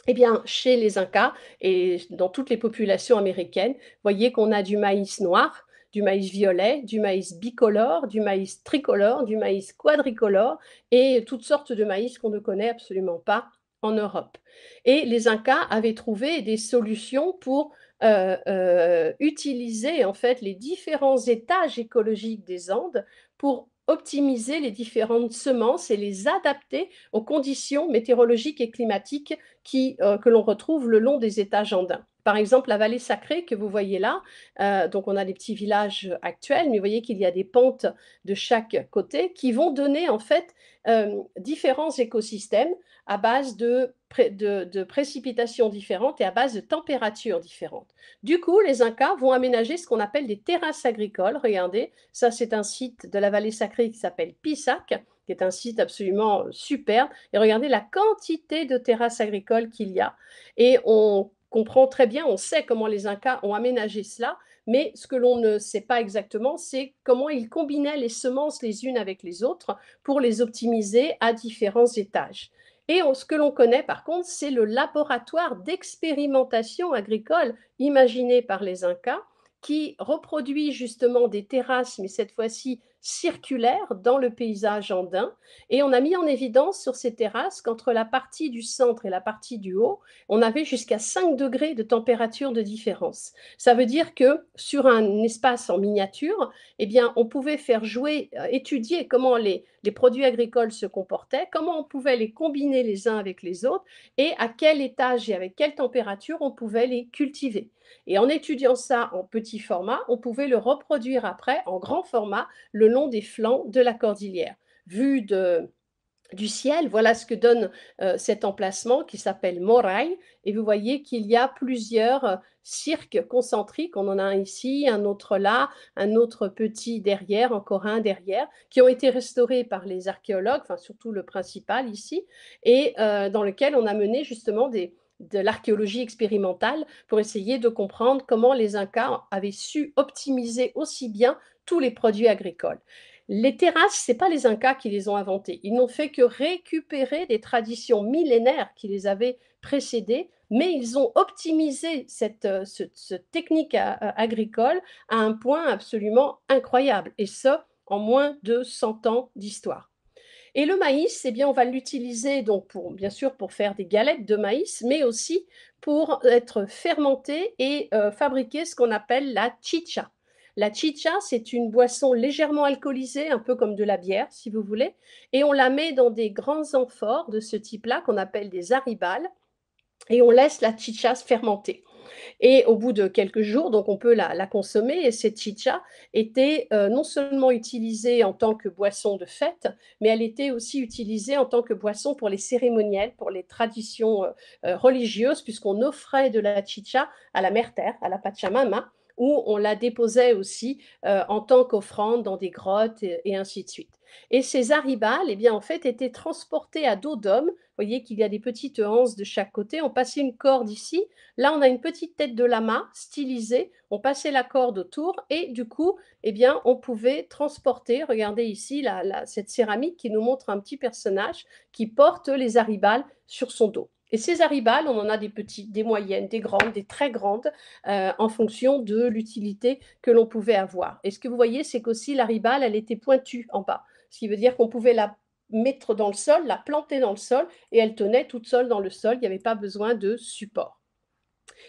Eh bien, chez les Incas et dans toutes les populations américaines, voyez qu'on a du maïs noir, du maïs violet, du maïs bicolore, du maïs tricolore, du maïs quadricolore et toutes sortes de maïs qu'on ne connaît absolument pas en Europe. Et les Incas avaient trouvé des solutions pour euh, euh, utiliser en fait les différents étages écologiques des Andes pour optimiser les différentes semences et les adapter aux conditions météorologiques et climatiques euh, que l'on retrouve le long des étages andins. Par exemple, la vallée sacrée que vous voyez là, euh, donc on a les petits villages actuels, mais vous voyez qu'il y a des pentes de chaque côté qui vont donner en fait euh, différents écosystèmes à base de, de, précipitations différentes et à base de températures différentes. Du coup, les Incas vont aménager ce qu'on appelle des terrasses agricoles. Regardez, ça c'est un site de la vallée sacrée qui s'appelle Pisac, qui est un site absolument superbe. Et regardez la quantité de terrasses agricoles qu'il y a. Et on comprend très bien, on sait comment les Incas ont aménagé cela, mais ce que l'on ne sait pas exactement, c'est comment ils combinaient les semences les unes avec les autres pour les optimiser à différents étages. Et ce que l'on connaît par contre, c'est le laboratoire d'expérimentation agricole imaginé par les Incas qui reproduit justement des terrasses, mais cette fois-ci circulaires, dans le paysage andin. Et on a mis en évidence sur ces terrasses qu'entre la partie du centre et la partie du haut, on avait jusqu'à 5 degrés de température de différence. Ça veut dire que sur un espace en miniature, eh bien, on pouvait faire jouer, euh, étudier comment les produits agricoles se comportaient, comment on pouvait les combiner les uns avec les autres et à quel étage et avec quelle température on pouvait les cultiver. Et en étudiant ça en petit format, on pouvait le reproduire après en grand format le long des flancs de la cordillère. Vu de, du ciel, voilà ce que donne euh, cet emplacement qui s'appelle Moray. Et vous voyez qu'il y a plusieurs euh, cirques concentriques. On en a un ici, un autre là, un autre petit derrière, encore un derrière, qui ont été restaurés par les archéologues, enfin surtout le principal ici, et euh, dans lequel on a mené justement des, de l'archéologie expérimentale pour essayer de comprendre comment les Incas avaient su optimiser aussi bien tous les produits agricoles. Les terrasses, ce n'est pas les Incas qui les ont inventées. Ils n'ont fait que récupérer des traditions millénaires qui les avaient précédées, mais ils ont optimisé cette, euh, technique euh, euh, agricole à un point absolument incroyable, et ce, en moins de 100 ans d'histoire. Et le maïs, eh bien, on va l'utiliser donc pour, bien sûr pour faire des galettes de maïs, mais aussi pour être fermenté et euh, fabriquer ce qu'on appelle la chicha. La chicha, c'est une boisson légèrement alcoolisée, un peu comme de la bière, si vous voulez, et on la met dans des grands amphores de ce type-là qu'on appelle des aribales, et on laisse la chicha se fermenter. Et au bout de quelques jours, donc on peut la, consommer. Et cette chicha était euh, non seulement utilisée en tant que boisson de fête, mais elle était aussi utilisée en tant que boisson pour les cérémoniels, pour les traditions euh, euh, religieuses, puisqu'on offrait de la chicha à la mère terre, à la Pachamama où on la déposait aussi euh, en tant qu'offrande dans des grottes et, ainsi de suite. Et ces arribales, eh bien, en fait, étaient transportées à dos d'homme. Vous voyez qu'il y a des petites anses de chaque côté. On passait une corde ici. Là, on a une petite tête de lama stylisée. On passait la corde autour et du coup, eh bien, on pouvait transporter. Regardez ici cette céramique qui nous montre un petit personnage qui porte les arribales sur son dos. Et ces aribales, on en a des petites, des moyennes, des grandes, des très grandes, euh, en fonction de l'utilité que l'on pouvait avoir. Et ce que vous voyez, c'est qu'aussi l'aribale, elle était pointue en bas, ce qui veut dire qu'on pouvait la mettre dans le sol, la planter dans le sol, et elle tenait toute seule dans le sol, il n'y avait pas besoin de support.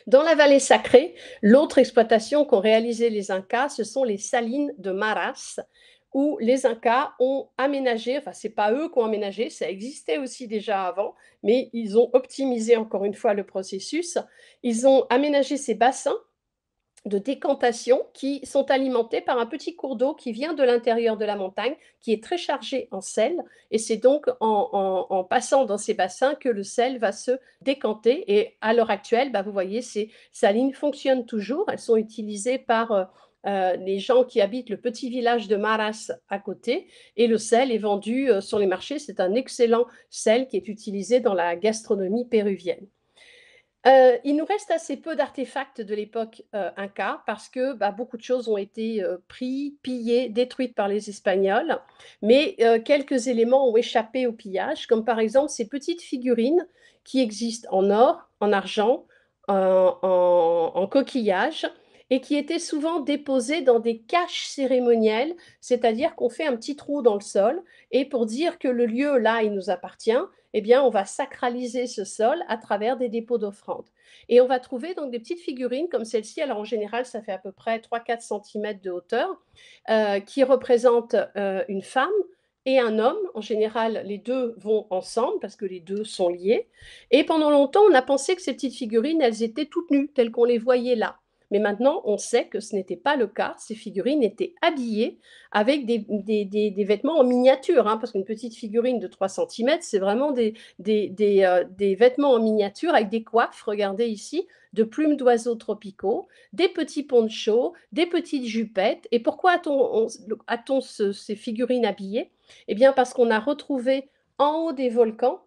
Dans la vallée sacrée, l'autre exploitation qu'ont réalisée les Incas, ce sont les salines de Maras où les Incas ont aménagé, enfin c'est pas eux qui ont aménagé, ça existait aussi déjà avant, mais ils ont optimisé encore une fois le processus. Ils ont aménagé ces bassins de décantation qui sont alimentés par un petit cours d'eau qui vient de l'intérieur de la montagne, qui est très chargé en sel. Et c'est donc en, passant dans ces bassins que le sel va se décanter. Et à l'heure actuelle, bah, vous voyez, ces salines fonctionnent toujours. Elles sont utilisées par... Euh, euh, les gens qui habitent le petit village de Maras à côté. Et le sel est vendu euh, sur les marchés. C'est un excellent sel qui est utilisé dans la gastronomie péruvienne. Euh, il nous reste assez peu d'artefacts de l'époque Inca parce que bah, beaucoup de choses ont été prises, pillées, détruites par les Espagnols, mais quelques éléments ont échappé au pillage, comme par exemple ces petites figurines qui existent en or, en argent, en, coquillages. en coquillage et qui étaient souvent déposées dans des caches cérémonielles, c'est-à-dire qu'on fait un petit trou dans le sol, et pour dire que le lieu, là, il nous appartient, eh bien, on va sacraliser ce sol à travers des dépôts d'offrandes. Et on va trouver donc des petites figurines comme celle-ci, alors en général, ça fait à peu près 3-4 cm de hauteur, euh, qui représentent euh, une femme, et un homme. En général, les deux vont ensemble parce que les deux sont liés. Et pendant longtemps, on a pensé que ces petites figurines, elles étaient toutes nues, telles qu'on les voyait là. Mais maintenant, on sait que ce n'était pas le cas. Ces figurines étaient habillées avec des, vêtements en miniature, hein, parce qu'une petite figurine de 3 cm, c'est vraiment euh, des, vêtements en miniature avec des coiffes, regardez ici, de plumes d'oiseaux tropicaux, des petits ponchos, des petites jupettes. Et pourquoi a-t-on ces figurines habillées Eh bien, parce qu'on a retrouvé en haut des volcans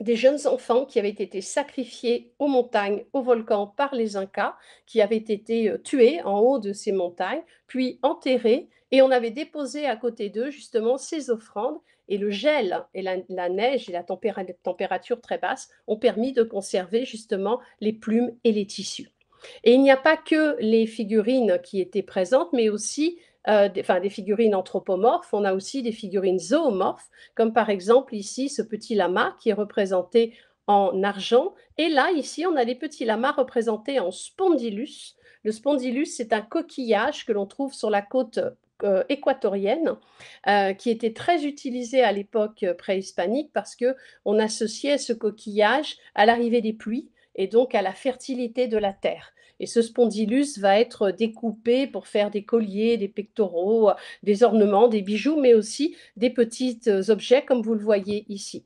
des jeunes enfants qui avaient été sacrifiés aux montagnes, aux volcans par les Incas, qui avaient été euh, tués en haut de ces montagnes, puis enterrés, et on avait déposé à côté d'eux justement ces offrandes, et le gel et la, neige et la température très basse ont permis de conserver justement les plumes et les tissus. Et il n'y a pas que les figurines qui étaient présentes, mais aussi euh, des, enfin, des figurines anthropomorphes, on a aussi des figurines zoomorphes, comme par exemple ici ce petit lama qui est représenté en argent. Et là, ici, on a des petits lamas représentés en spondylus. Le spondylus, c'est un coquillage que l'on trouve sur la côte euh, équatorienne, euh, qui était très utilisé à l'époque préhispanique parce qu'on associait ce coquillage à l'arrivée des pluies et donc à la fertilité de la terre. Et ce spondylus va être découpé pour faire des colliers, des pectoraux, des ornements, des bijoux, mais aussi des petits euh, objets comme vous le voyez ici.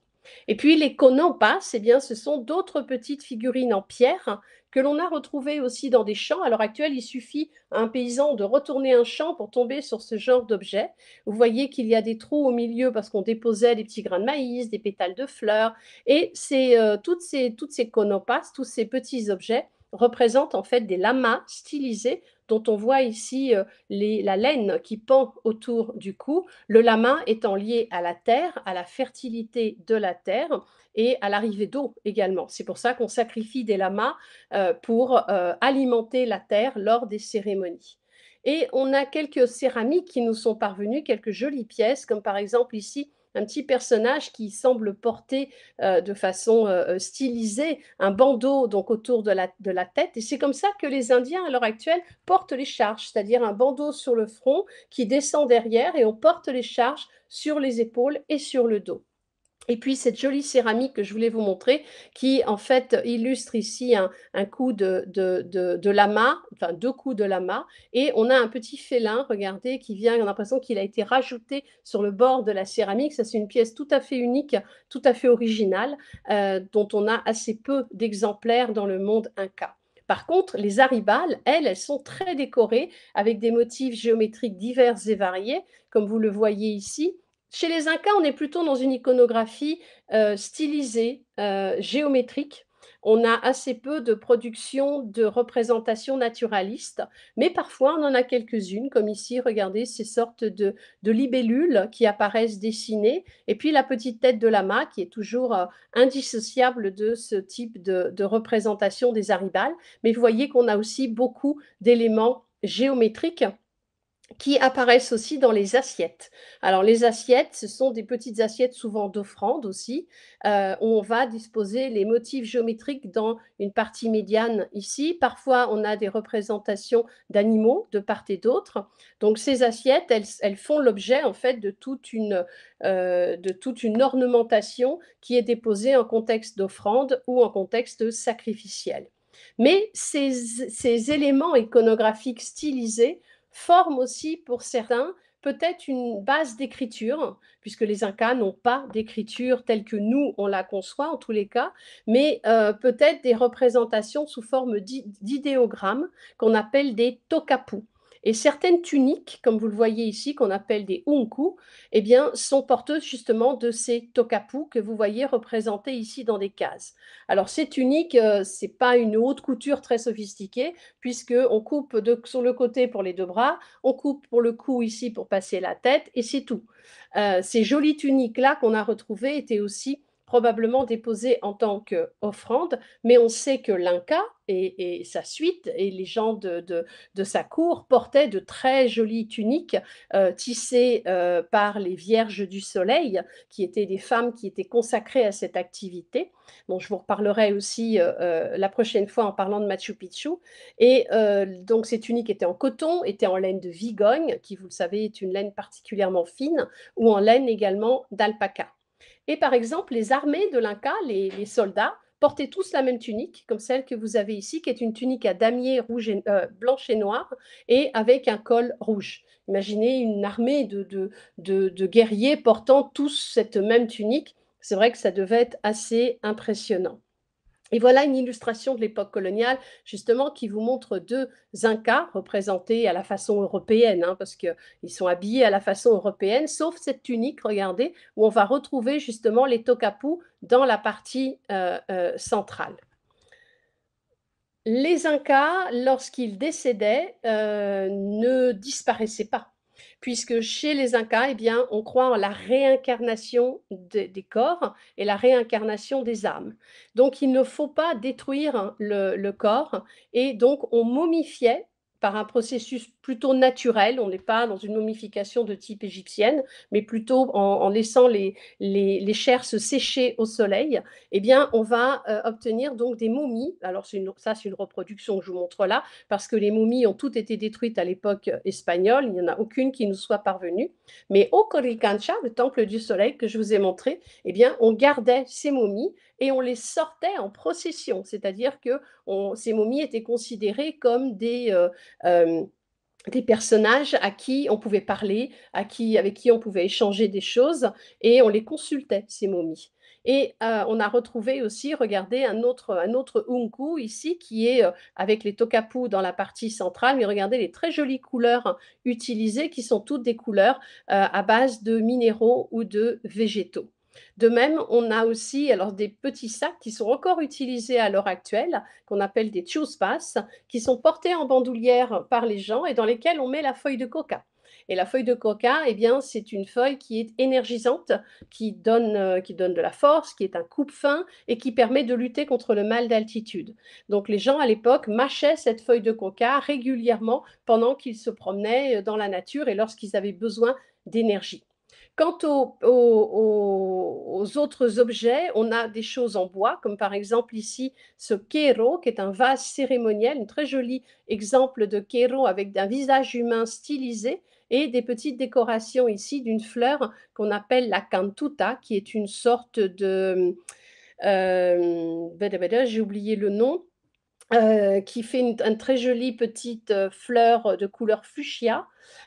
Et puis les conopas, eh bien, ce sont d'autres petites figurines en pierre hein, que l'on a retrouvées aussi dans des champs. À l'heure actuelle, il suffit à un paysan de retourner un champ pour tomber sur ce genre d'objet. Vous voyez qu'il y a des trous au milieu parce qu'on déposait des petits grains de maïs, des pétales de fleurs. Et c'est euh, toutes ces, toutes ces tous ces petits objets représentent en fait des lamas stylisés dont on voit ici euh, la laine qui pend autour du cou, le lama étant lié à la terre, à la fertilité de la terre et à l'arrivée d'eau également. C'est pour ça qu'on sacrifie des lamas euh, pour euh, alimenter la terre lors des cérémonies. Et on a quelques céramiques qui nous sont parvenues, quelques jolies pièces, comme par exemple ici un petit personnage qui semble porter euh, de façon euh, euh, stylisée un bandeau donc autour de la, de la tête. Et c'est comme ça que les Indiens, à l'heure actuelle, portent les charges, c'est-à-dire un bandeau sur le front qui descend derrière et on porte les charges sur les épaules et sur le dos. Et puis cette jolie céramique que je voulais vous montrer, qui en fait illustre ici un, coup de, lama, enfin deux coups de lama, et on a un petit félin, regardez, qui vient, on a l'impression qu'il a été rajouté sur le bord de la céramique. Ça c'est une pièce tout à fait unique, tout à fait originale, euh, dont on a assez peu d'exemplaires dans le monde inca. Par contre, les aribales, elles, elles sont très décorées avec des motifs géométriques divers et variés, comme vous le voyez ici. Chez les Incas, on est plutôt dans une iconographie euh, stylisée, euh, géométrique. On a assez peu de production de représentations naturalistes, mais parfois on en a quelques-unes, comme ici, regardez ces sortes de, libellules qui apparaissent dessinées, et puis la petite tête de lama qui est toujours euh, indissociable de ce type de, de représentation des arribales. Mais vous voyez qu'on a aussi beaucoup d'éléments géométriques qui apparaissent aussi dans les assiettes. Alors les assiettes, ce sont des petites assiettes souvent d'offrande aussi, euh, on va disposer les motifs géométriques dans une partie médiane ici. Parfois, on a des représentations d'animaux de part et d'autre. Donc ces assiettes, elles, font l'objet en fait de toute une, euh, de toute une ornementation qui est déposée en contexte d'offrande ou en contexte sacrificiel. Mais ces, ces éléments iconographiques stylisés forme aussi pour certains peut-être une base d'écriture, puisque les Incas n'ont pas d'écriture telle que nous, on la conçoit en tous les cas, mais euh, peut-être des représentations sous forme d'idéogrammes qu'on appelle des tokapu. Et certaines tuniques, comme vous le voyez ici, qu'on appelle des unku, eh bien, sont porteuses justement de ces tokapu que vous voyez représentés ici dans des cases. Alors, ces tuniques, ce euh, c'est pas une haute couture très sophistiquée, puisque on coupe sur le côté pour les deux bras, on coupe pour le cou ici pour passer la tête, et c'est tout. Euh, ces jolies tuniques-là qu'on a retrouvées étaient aussi probablement déposé en tant qu'offrande, mais on sait que l'Inca et, sa suite et les gens de, sa cour portaient de très jolies tuniques euh, tissées euh, par les Vierges du Soleil, qui étaient des femmes qui étaient consacrées à cette activité. Bon, je vous reparlerai aussi euh, la prochaine fois en parlant de Machu Picchu. Et donc ces tuniques étaient en coton, étaient en laine de Vigogne, qui vous le savez est une laine particulièrement fine, ou en laine également d'alpaca. Et par exemple, les armées de l'Inca, les, soldats, portaient tous la même tunique, comme celle que vous avez ici, qui est une tunique à damier rouge euh, blanche et noire, et avec un col rouge. Imaginez une armée de guerriers portant tous cette même tunique. C'est vrai que ça devait être assez impressionnant. Et voilà une illustration de l'époque coloniale, justement, qui vous montre deux Incas représentés à la façon européenne, hein, parce qu'ils sont habillés à la façon européenne, sauf cette tunique, regardez, où on va retrouver justement les tocapous dans la partie euh, euh, centrale. Les Incas, lorsqu'ils décédaient, euh, ne disparaissaient pas puisque chez les Incas, eh bien, on croit en la réincarnation des corps et la réincarnation des âmes. Donc, il ne faut pas détruire le corps, et donc on momifiait par un processus plutôt naturel. On n'est pas dans une momification de type égyptienne, mais plutôt en, laissant les, les, chairs se sécher au soleil. Eh bien, on va euh, obtenir donc des momies. Alors, ça, c'est une reproduction que je vous montre là, parce que les momies ont toutes été détruites à l'époque espagnole. Il n'y en a aucune qui nous soit parvenue. Mais au Coricancha, le temple du soleil que je vous ai montré, eh bien, on gardait ces momies et on les sortait en procession, c'est-à-dire que ces momies étaient considérées comme des euh, euh, des personnages à qui on pouvait parler, à qui, avec qui on pouvait échanger des choses, et on les consultait, ces momies. Et euh, on a retrouvé aussi, regardez, un autre, un autre unku ici, qui est avec les tokapu dans la partie centrale, mais regardez les très jolies couleurs utilisées, qui sont toutes des couleurs à base de minéraux ou de végétaux. De même, on a aussi des petits sacs qui sont encore utilisés à l'heure actuelle, qu'on appelle des choose qui sont portés en bandoulière par les gens et dans lesquels on met la feuille de coca. Et la feuille de coca, eh c'est une feuille qui est énergisante, qui donne, euh, qui donne de la force, qui est un coupe-fin et qui permet de lutter contre le mal d'altitude. Donc les gens à l'époque mâchaient cette feuille de coca régulièrement pendant qu'ils se promenaient euh, dans la nature et lorsqu'ils avaient besoin d'énergie. Quant aux, autres objets, on a des choses en bois, comme par exemple ici ce kero, qui est un vase cérémoniel, un très joli exemple de kero avec un visage humain stylisé et des petites décorations ici d'une fleur qu'on appelle la cantuta, qui est une sorte de... Euh, j'ai oublié le nom, euh, qui fait une, très jolie petite euh, fleur euh, de couleur fuchsia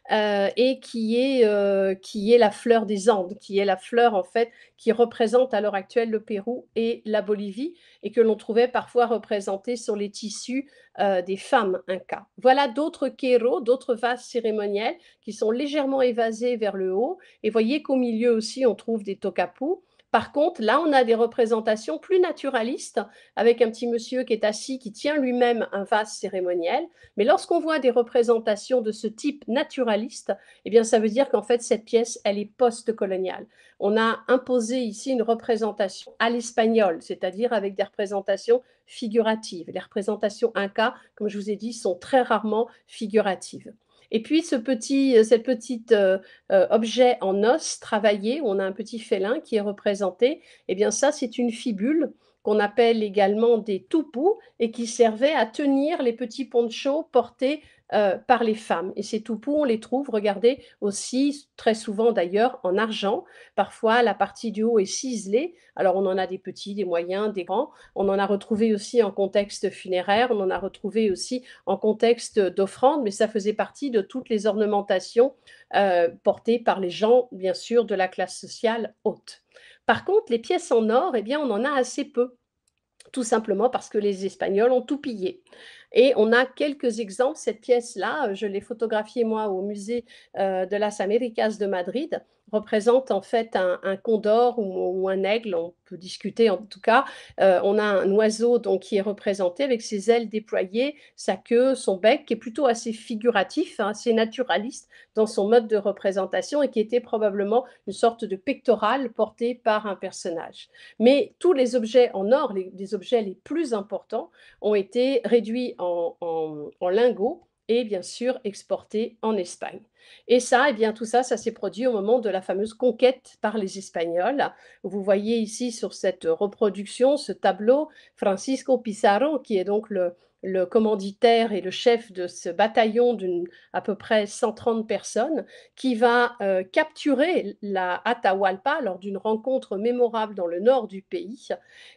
et qui est, qui est la fleur des Andes, qui est la fleur en fait qui représente à l'heure actuelle le Pérou et la Bolivie et que l'on trouvait parfois représentée sur les tissus des femmes incas. Voilà d'autres kéros, d'autres vases cérémoniels qui sont légèrement évasés vers le haut et voyez qu'au milieu aussi on trouve des tocapo, par contre, là, on a des représentations plus naturalistes, avec un petit monsieur qui est assis, qui tient lui-même un vase cérémoniel. Mais lorsqu'on voit des représentations de ce type naturaliste, eh bien, ça veut dire qu'en fait, cette pièce, elle est post-coloniale. On a imposé ici une représentation à l'espagnol, c'est-à-dire avec des représentations figuratives. Les représentations Inca, comme je vous ai dit, sont très rarement figuratives. Et puis ce petit, euh, euh, euh, objet en os travaillé, on a un petit félin qui est représenté. Eh bien ça, c'est une fibule qu'on appelle également des toupous et qui servait à tenir les petits ponchos portés euh, par les femmes. Et ces toupous, on les trouve, regardez, aussi très souvent d'ailleurs en argent. Parfois, la partie du haut est ciselée. Alors, on en a des petits, des moyens, des grands. On en a retrouvé aussi en contexte funéraire. On en a retrouvé aussi en contexte d'offrande. Mais ça faisait partie de toutes les ornementations euh, portées par les gens, bien sûr, de la classe sociale haute. Par contre, les pièces en or, eh bien, on en a assez peu tout simplement parce que les Espagnols ont tout pillé. Et on a quelques exemples. Cette pièce-là, je l'ai photographiée moi au musée euh, de las Américas de Madrid représente en fait un, condor ou, un aigle, on peut discuter en tout cas. Euh, on a un oiseau donc qui est représenté avec ses ailes déployées, sa queue, son bec, qui est plutôt assez figuratif, hein, assez naturaliste dans son mode de représentation et qui était probablement une sorte de pectoral porté par un personnage. Mais tous les objets en or, les, objets les plus importants, ont été réduits en lingots et bien sûr exporté en Espagne. Et ça, et eh bien, tout ça, ça s'est produit au moment de la fameuse conquête par les Espagnols. Vous voyez ici sur cette reproduction, ce tableau, Francisco Pizarro, qui est donc le, commanditaire et le chef de ce bataillon d'une à peu près 130 personnes, qui va euh, capturer la Atahualpa lors d'une rencontre mémorable dans le nord du pays.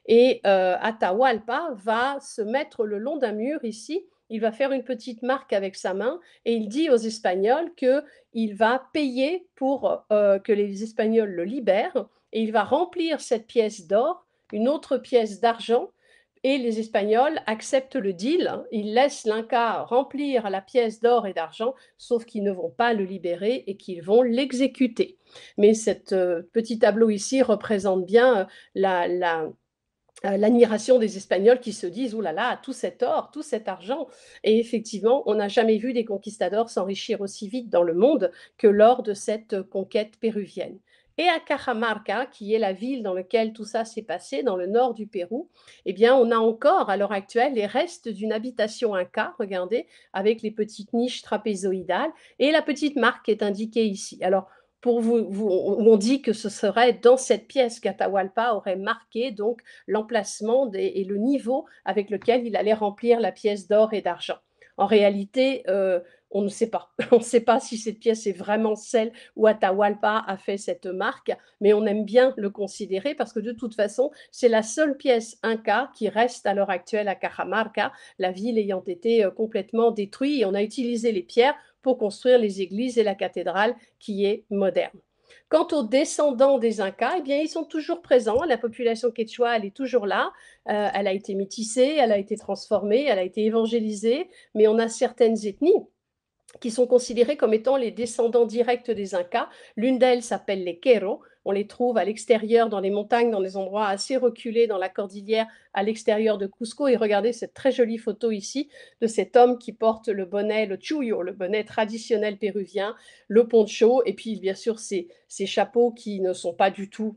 Et euh, Atahualpa va se mettre le long d'un mur ici il va faire une petite marque avec sa main et il dit aux Espagnols qu'il va payer pour euh, que les Espagnols le libèrent et il va remplir cette pièce d'or, une autre pièce d'argent et les Espagnols acceptent le deal. Ils laissent l'Inca remplir la pièce d'or et d'argent, sauf qu'ils ne vont pas le libérer et qu'ils vont l'exécuter. Mais ce euh, petit tableau ici représente bien euh, la euh, l'admiration des Espagnols qui se disent oh là là, tout cet or, tout cet argent. Et effectivement, on n'a jamais vu des conquistadors s'enrichir aussi vite dans le monde que lors de cette conquête péruvienne. Et à Cajamarca, qui est la ville dans laquelle tout ça s'est passé, dans le nord du Pérou, eh bien, on a encore à l'heure actuelle les restes d'une habitation inca, regardez, avec les petites niches trapézoïdales. Et la petite marque est indiquée ici. Alors, pour vous, on dit que ce serait dans cette pièce qu'Atahualpa aurait marqué donc l'emplacement et le niveau avec lequel il allait remplir la pièce d'or et d'argent en réalité, euh, on ne sait pas. *laughs* On ne sait pas si cette pièce est vraiment celle où Atahualpa a fait cette marque, mais on aime bien le considérer parce que de toute façon, c'est la seule pièce inca qui reste à l'heure actuelle à Cajamarca, la ville ayant été euh, complètement détruite et on a utilisé les pierres pour construire les églises et la cathédrale qui est moderne. Quant aux descendants des Incas, eh bien, ils sont toujours présents. La population quechua, est toujours là. Euh, elle a été métissée, elle a été transformée, elle a été évangélisée, mais on a certaines ethnies qui sont considérées comme étant les descendants directs des Incas. L'une d'elles s'appelle les Quero, on les trouve à l'extérieur, dans les montagnes, dans des endroits assez reculés, dans la cordillère, à l'extérieur de Cusco. Et regardez cette très jolie photo ici de cet homme qui porte le bonnet, le chuyo, le bonnet traditionnel péruvien, le poncho, et puis bien sûr ces, chapeaux qui ne sont pas du tout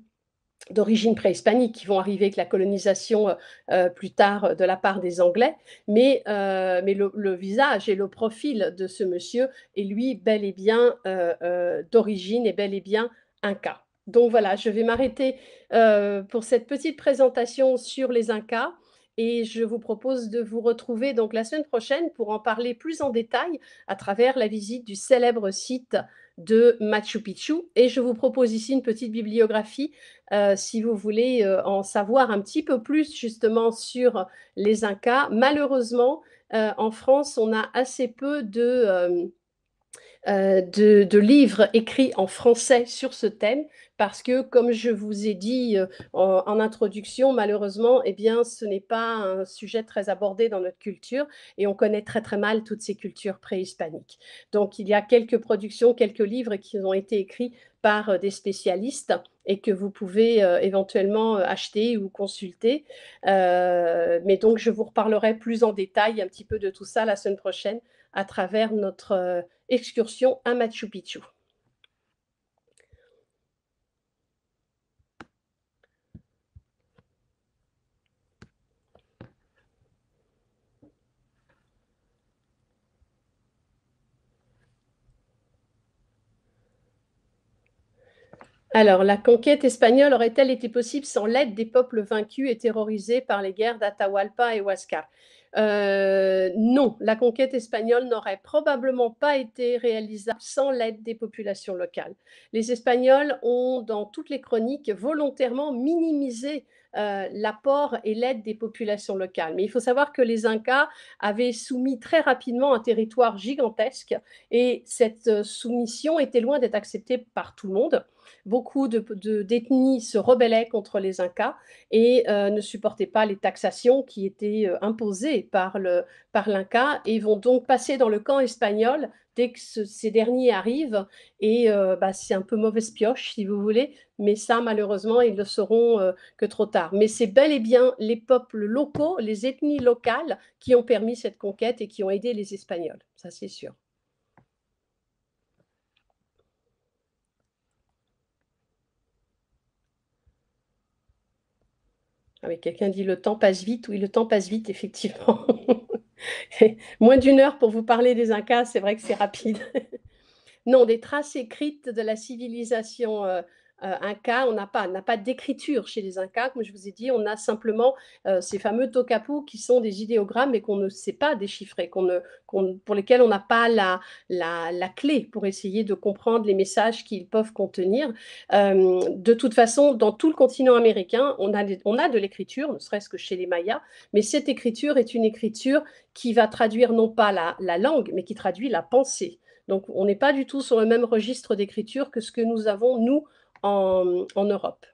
d'origine préhispanique qui vont arriver avec la colonisation euh, euh, plus tard de la part des Anglais, mais, euh, le, visage et le profil de ce monsieur est lui bel et bien d'origine et bel et bien inca. Donc voilà, je vais m'arrêter euh, pour cette petite présentation sur les Incas et je vous propose de vous retrouver donc la semaine prochaine pour en parler plus en détail à travers la visite du célèbre site de Machu Picchu. Et je vous propose ici une petite bibliographie euh, si vous voulez euh, en savoir un petit peu plus justement sur les Incas. Malheureusement, en France, on a assez peu de euh, de, livres écrits en français sur ce thème, parce que, comme je vous ai dit euh, en, introduction, malheureusement, eh bien, ce n'est pas un sujet très abordé dans notre culture et on connaît très très mal toutes ces cultures préhispaniques. Donc, il y a quelques productions, quelques livres qui ont été écrits par euh, des spécialistes et que vous pouvez éventuellement acheter ou consulter. mais donc, je vous reparlerai plus en détail un petit peu de tout ça la semaine prochaine à travers notre euh, excursion à Machu Picchu. Alors, la conquête espagnole aurait-elle été possible sans l'aide des peuples vaincus et terrorisés par les guerres d'Atahualpa et Huascar euh, non, la conquête espagnole n'aurait probablement pas été réalisable sans l'aide des populations locales. Les Espagnols ont, dans toutes les chroniques, volontairement minimisé euh, l'apport et l'aide des populations locales. Mais il faut savoir que les Incas avaient soumis très rapidement un territoire gigantesque et cette euh, soumission était loin d'être acceptée par tout le monde beaucoup d'ethnies se rebellaient contre les Incas et euh, ne supportaient pas les taxations qui étaient euh, imposées par l'Inca par et vont donc passer dans le camp espagnol dès que ces derniers arrivent. Et euh, bah, c'est un peu mauvaise pioche, si vous voulez, mais ça, malheureusement, ils le sauront que trop tard. Mais c'est bel et bien les peuples locaux, les ethnies locales qui ont permis cette conquête et qui ont aidé les Espagnols, ça c'est sûr. Ah quelqu'un dit le temps passe vite. Oui, le temps passe vite, effectivement. *laughs* Moins d'une heure pour vous parler des Incas, c'est vrai que c'est rapide. *laughs* non, des traces écrites de la civilisation euh, euh, un cas, on n'a pas, d'écriture chez les Incas, comme je vous ai dit, on a simplement euh, ces fameux tocapo qui sont des idéogrammes et qu'on ne sait pas déchiffrer, qu'on pour lesquels on n'a pas la, clé pour essayer de comprendre les messages qu'ils peuvent contenir. Euh, de toute façon, dans tout le continent américain, on a, de l'écriture, ne serait-ce que chez les Mayas, mais cette écriture est une écriture qui va traduire non pas la, la langue, mais qui traduit la pensée. Donc on n'est pas du tout sur le même registre d'écriture que ce que nous avons, nous, en, Europe.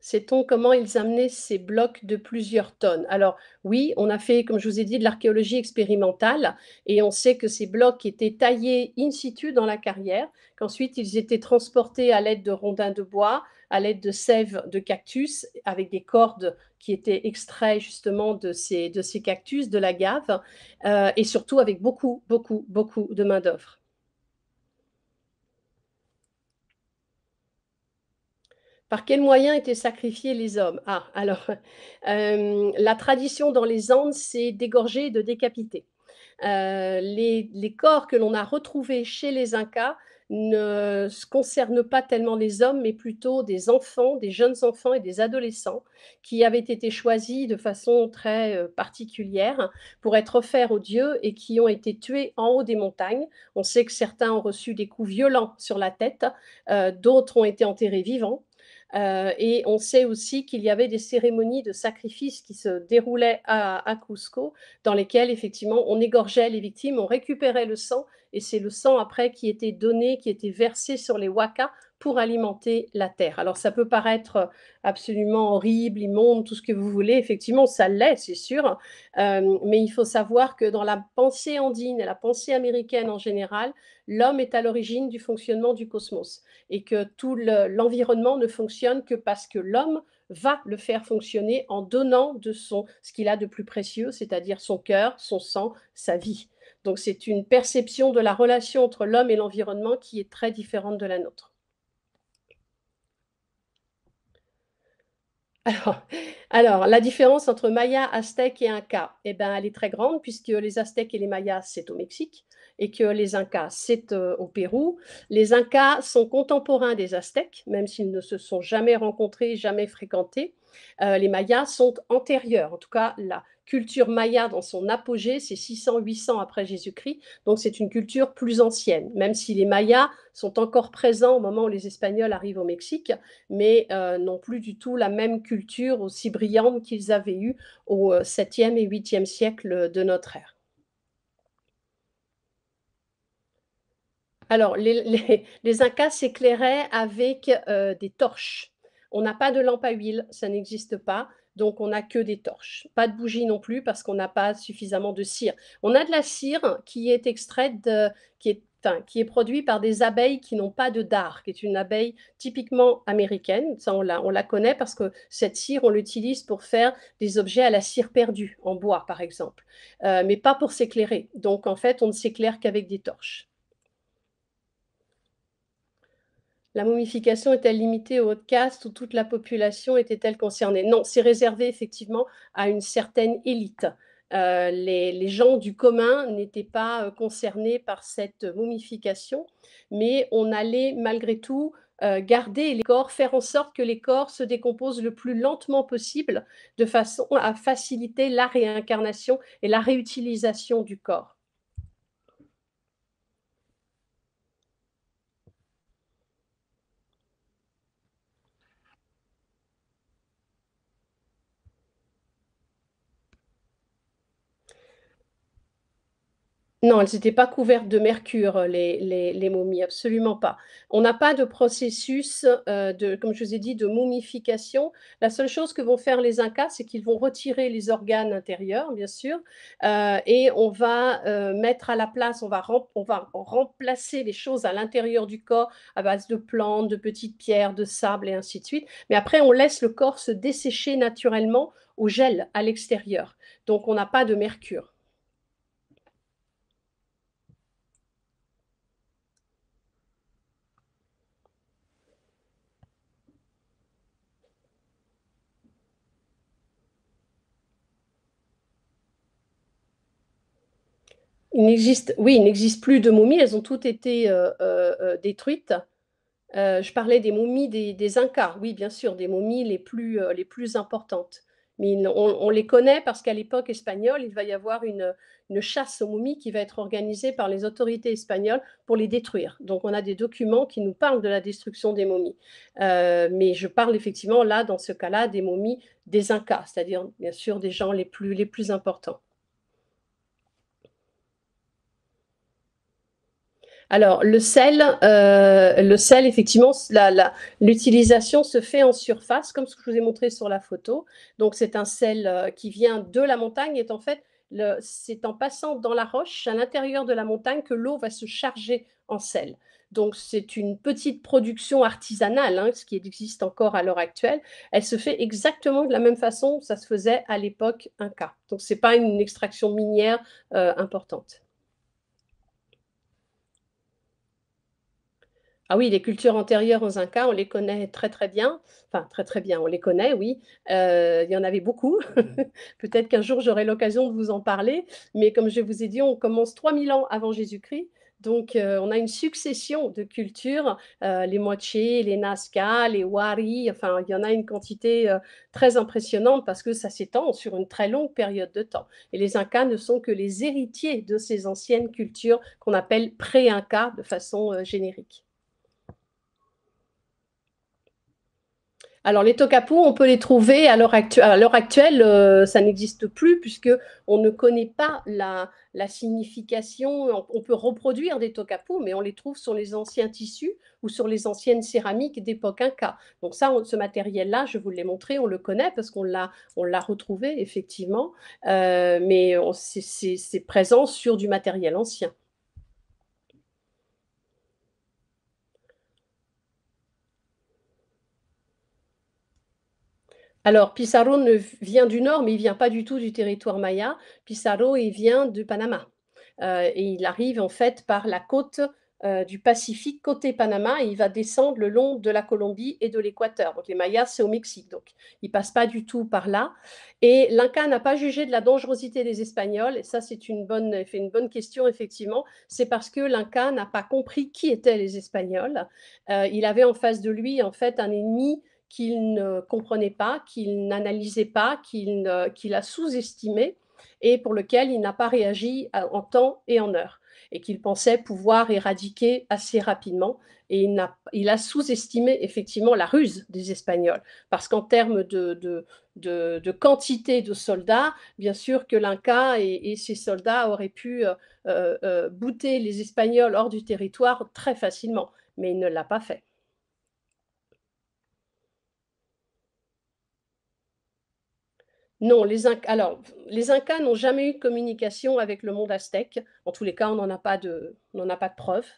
Sait-on comment ils amenaient ces blocs de plusieurs tonnes Alors oui, on a fait, comme je vous ai dit, de l'archéologie expérimentale et on sait que ces blocs étaient taillés in situ dans la carrière, qu'ensuite ils étaient transportés à l'aide de rondins de bois, à l'aide de sève de cactus, avec des cordes qui étaient extraites justement de ces, de ces cactus, de la gave, euh, et surtout avec beaucoup, beaucoup, beaucoup de main-d'œuvre. Par quels moyens étaient sacrifiés les hommes Ah, alors, euh, la tradition dans les Andes, c'est d'égorger et de décapiter. Euh, les, corps que l'on a retrouvés chez les Incas ne concernent pas tellement les hommes, mais plutôt des enfants, des jeunes enfants et des adolescents qui avaient été choisis de façon très euh, particulière pour être offerts aux dieux et qui ont été tués en haut des montagnes. On sait que certains ont reçu des coups violents sur la tête, d'autres ont été enterrés vivants. Euh, et on sait aussi qu'il y avait des cérémonies de sacrifice qui se déroulaient à Cusco, dans lesquelles effectivement on égorgeait les victimes, on récupérait le sang et c'est le sang après qui était donné, qui était versé sur les wakas pour alimenter la terre. Alors ça peut paraître absolument horrible, immonde, tout ce que vous voulez, effectivement ça l'est, c'est sûr, euh, mais il faut savoir que dans la pensée andine et la pensée américaine en général, l'homme est à l'origine du fonctionnement du cosmos et que tout l'environnement ne fonctionne que parce que l'homme va le faire fonctionner en donnant de son ce qu'il a de plus précieux, c'est-à-dire son cœur, son sang, sa vie. Donc c'est une perception de la relation entre l'homme et l'environnement qui est très différente de la nôtre. *laughs* Alors, la différence entre Maya, Aztèque et incas, eh ben, elle est très grande puisque les Aztèques et les Mayas, c'est au Mexique et que les Incas, c'est euh, au Pérou. Les Incas sont contemporains des Aztèques, même s'ils ne se sont jamais rencontrés, jamais fréquentés. Euh, les Mayas sont antérieurs, en tout cas là culture maya dans son apogée, c'est 600-800 après Jésus-Christ, donc c'est une culture plus ancienne, même si les mayas sont encore présents au moment où les Espagnols arrivent au Mexique, mais non euh, n'ont plus du tout la même culture aussi brillante qu'ils avaient eue au 7e euh, et 8e siècle de notre ère. Alors, les, Incas s'éclairaient avec euh, des torches. On n'a pas de lampe à huile, ça n'existe pas donc on n'a que des torches. Pas de bougies non plus parce qu'on n'a pas suffisamment de cire. On a de la cire qui est extraite, qui est qui produit par des abeilles qui n'ont pas de dard, qui est une abeille typiquement américaine. on la, connaît parce que cette cire, on l'utilise pour faire des objets à la cire perdue, en bois par exemple, euh, mais pas pour s'éclairer. Donc en fait, on ne s'éclaire qu'avec des torches. la momification est-elle limitée aux hautes castes ou toute la population était-elle concernée Non, c'est réservé effectivement à une certaine élite. Euh, les, gens du commun n'étaient pas euh, concernés par cette momification, mais on allait malgré tout euh, garder les corps, faire en sorte que les corps se décomposent le plus lentement possible, de façon à faciliter la réincarnation et la réutilisation du corps. Non, elles n'étaient pas couvertes de mercure, euh, les, momies, absolument pas. On n'a pas de processus, euh, de, comme je vous ai dit, de momification. La seule chose que vont faire les Incas, c'est qu'ils vont retirer les organes intérieurs, bien sûr, euh, et on va mettre à la place, on va remplacer les choses à l'intérieur du corps à base de plantes, de petites pierres, de sable et ainsi de suite. Mais après, on laisse le corps se dessécher naturellement au gel à l'extérieur. Donc, on n'a pas de mercure. il n'existe, oui, il n'existe plus de momies, elles ont toutes été euh, euh, euh, détruites. je parlais des momies des, Incas, oui, bien sûr, des momies les plus, les plus importantes. Mais on, les connaît parce qu'à l'époque espagnole, il va y avoir une, chasse aux momies qui va être organisée par les autorités espagnoles pour les détruire. Donc on a des documents qui nous parlent de la destruction des momies. mais je parle effectivement là, dans ce cas-là, des momies des Incas, c'est-à-dire bien sûr des gens les plus, les plus importants. Alors le sel, euh, le sel effectivement, l'utilisation se fait en surface, comme ce que je vous ai montré sur la photo. Donc c'est un sel euh, qui vient de la montagne et en fait, c'est en passant dans la roche, à l'intérieur de la montagne, que l'eau va se charger en sel. Donc c'est une petite production artisanale, hein, ce qui existe encore à l'heure actuelle. Elle se fait exactement de la même façon que ça se faisait à l'époque Inca. Donc ce n'est pas une extraction minière euh, importante. Ah oui, les cultures antérieures aux Incas, on les connaît très très bien. Enfin, très très bien, on les connaît, oui. Euh, il y en avait beaucoup. *laughs* Peut-être qu'un jour j'aurai l'occasion de vous en parler. Mais comme je vous ai dit, on commence 3000 ans avant Jésus-Christ. Donc, euh, on a une succession de cultures, euh, les Moche, les Nazca, les Wari, enfin, il y en a une quantité très impressionnante parce que ça s'étend sur une très longue période de temps. Et les Incas ne sont que les héritiers de ces anciennes cultures qu'on appelle pré-Incas de façon générique. Alors les tocapous, on peut les trouver à l'heure actuelle. Euh, ça n'existe plus puisque on ne connaît pas la, signification. On, peut reproduire des tocapous, mais on les trouve sur les anciens tissus ou sur les anciennes céramiques d'époque Inca. Donc ça, ce matériel-là, je vous l'ai montré, on le connaît parce qu'on l'a, on l'a retrouvé effectivement, euh, mais c'est présent sur du matériel ancien. Alors, Pizarro ne vient du nord, mais il vient pas du tout du territoire maya. Pizarro, il vient du Panama. Euh, et il arrive en fait par la côte euh, du Pacifique, côté Panama, et il va descendre le long de la Colombie et de l'Équateur. Donc les Mayas, c'est au Mexique, donc il passe pas du tout par là. Et l'Inca n'a pas jugé de la dangerosité des Espagnols, et ça c'est une bonne, une bonne question effectivement, c'est parce que l'Inca n'a pas compris qui étaient les Espagnols. Euh, il avait en face de lui en fait un ennemi qu'il ne comprenait pas, qu'il n'analysait pas, qu'il qu'il a sous-estimé et pour lequel il n'a pas réagi euh, en temps et en heure et qu'il pensait pouvoir éradiquer assez rapidement. Et il a, il a sous-estimé effectivement la ruse des Espagnols, parce qu'en termes de, de, quantité de soldats, bien sûr que l'Inca et, ses soldats auraient pu euh, euh, bouter les Espagnols hors du territoire très facilement, mais il ne l'a pas fait. Non, les Incas, alors, les Incas n'ont jamais eu de communication avec le monde aztèque. En tous les cas, on n'en a pas de, de preuves.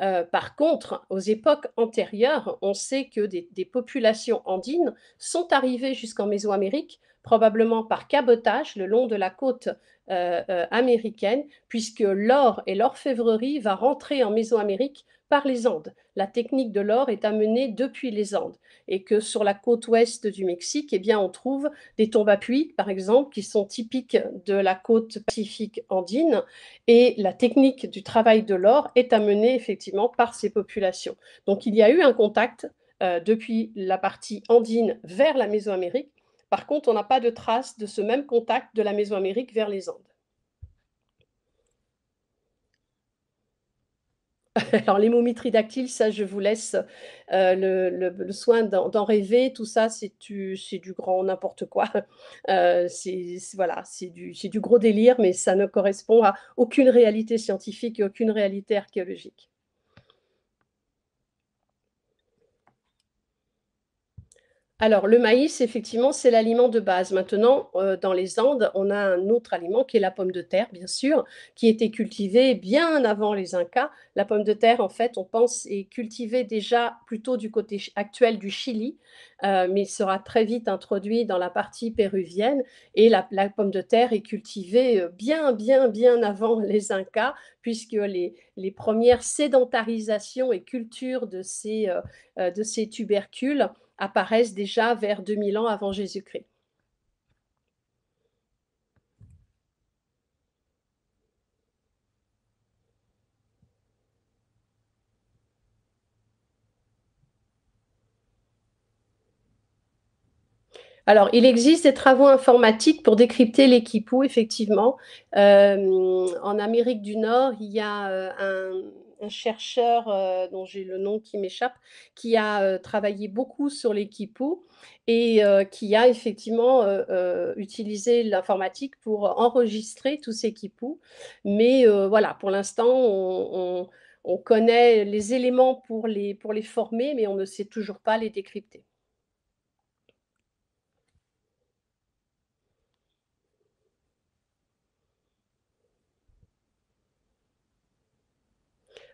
Euh, par contre, aux époques antérieures, on sait que des, des populations andines sont arrivées jusqu'en Mésoamérique, probablement par cabotage le long de la côte euh, euh, américaine, puisque l'or et l'orfèvrerie va rentrer en Mésoamérique par les Andes. La technique de l'or est amenée depuis les Andes et que sur la côte ouest du Mexique, eh bien, on trouve des tombes à puits, par exemple, qui sont typiques de la côte pacifique andine et la technique du travail de l'or est amenée effectivement par ces populations. Donc il y a eu un contact euh, depuis la partie andine vers la Mésoamérique par contre, on n'a pas de trace de ce même contact de la Mésoamérique vers les Andes. *laughs* Alors, les momies ça, je vous laisse euh, le, soin d'en rêver. Tout ça, c'est du, grand n'importe quoi. *laughs* Euh, c'est du gros délire, mais ça ne correspond à aucune réalité scientifique et aucune réalité archéologique. Alors, le maïs, effectivement, c'est l'aliment de base. Maintenant, euh, dans les Andes, on a un autre aliment qui est la pomme de terre, bien sûr, qui était cultivée bien avant les Incas. La pomme de terre, en fait, on pense, est cultivée déjà plutôt du côté actuel du Chili, euh, mais sera très vite introduite dans la partie péruvienne. Et la, pomme de terre est cultivée euh, bien, bien, bien avant *laughs* les Incas, puisque les, premières sédentarisations et cultures de ces tubercules apparaissent déjà vers 2000 ans avant Jésus-Christ. Alors, il existe des travaux informatiques pour décrypter les effectivement. Euh, en Amérique du Nord, il y a euh, un, un chercheur euh, dont j'ai le nom qui m'échappe, qui a euh, travaillé beaucoup sur les quipus et euh, qui a effectivement utilisé l'informatique pour enregistrer tous ces quipus. Mais voilà, pour l'instant, on, on, connaît les éléments pour les, pour les former, mais on ne sait toujours pas les décrypter.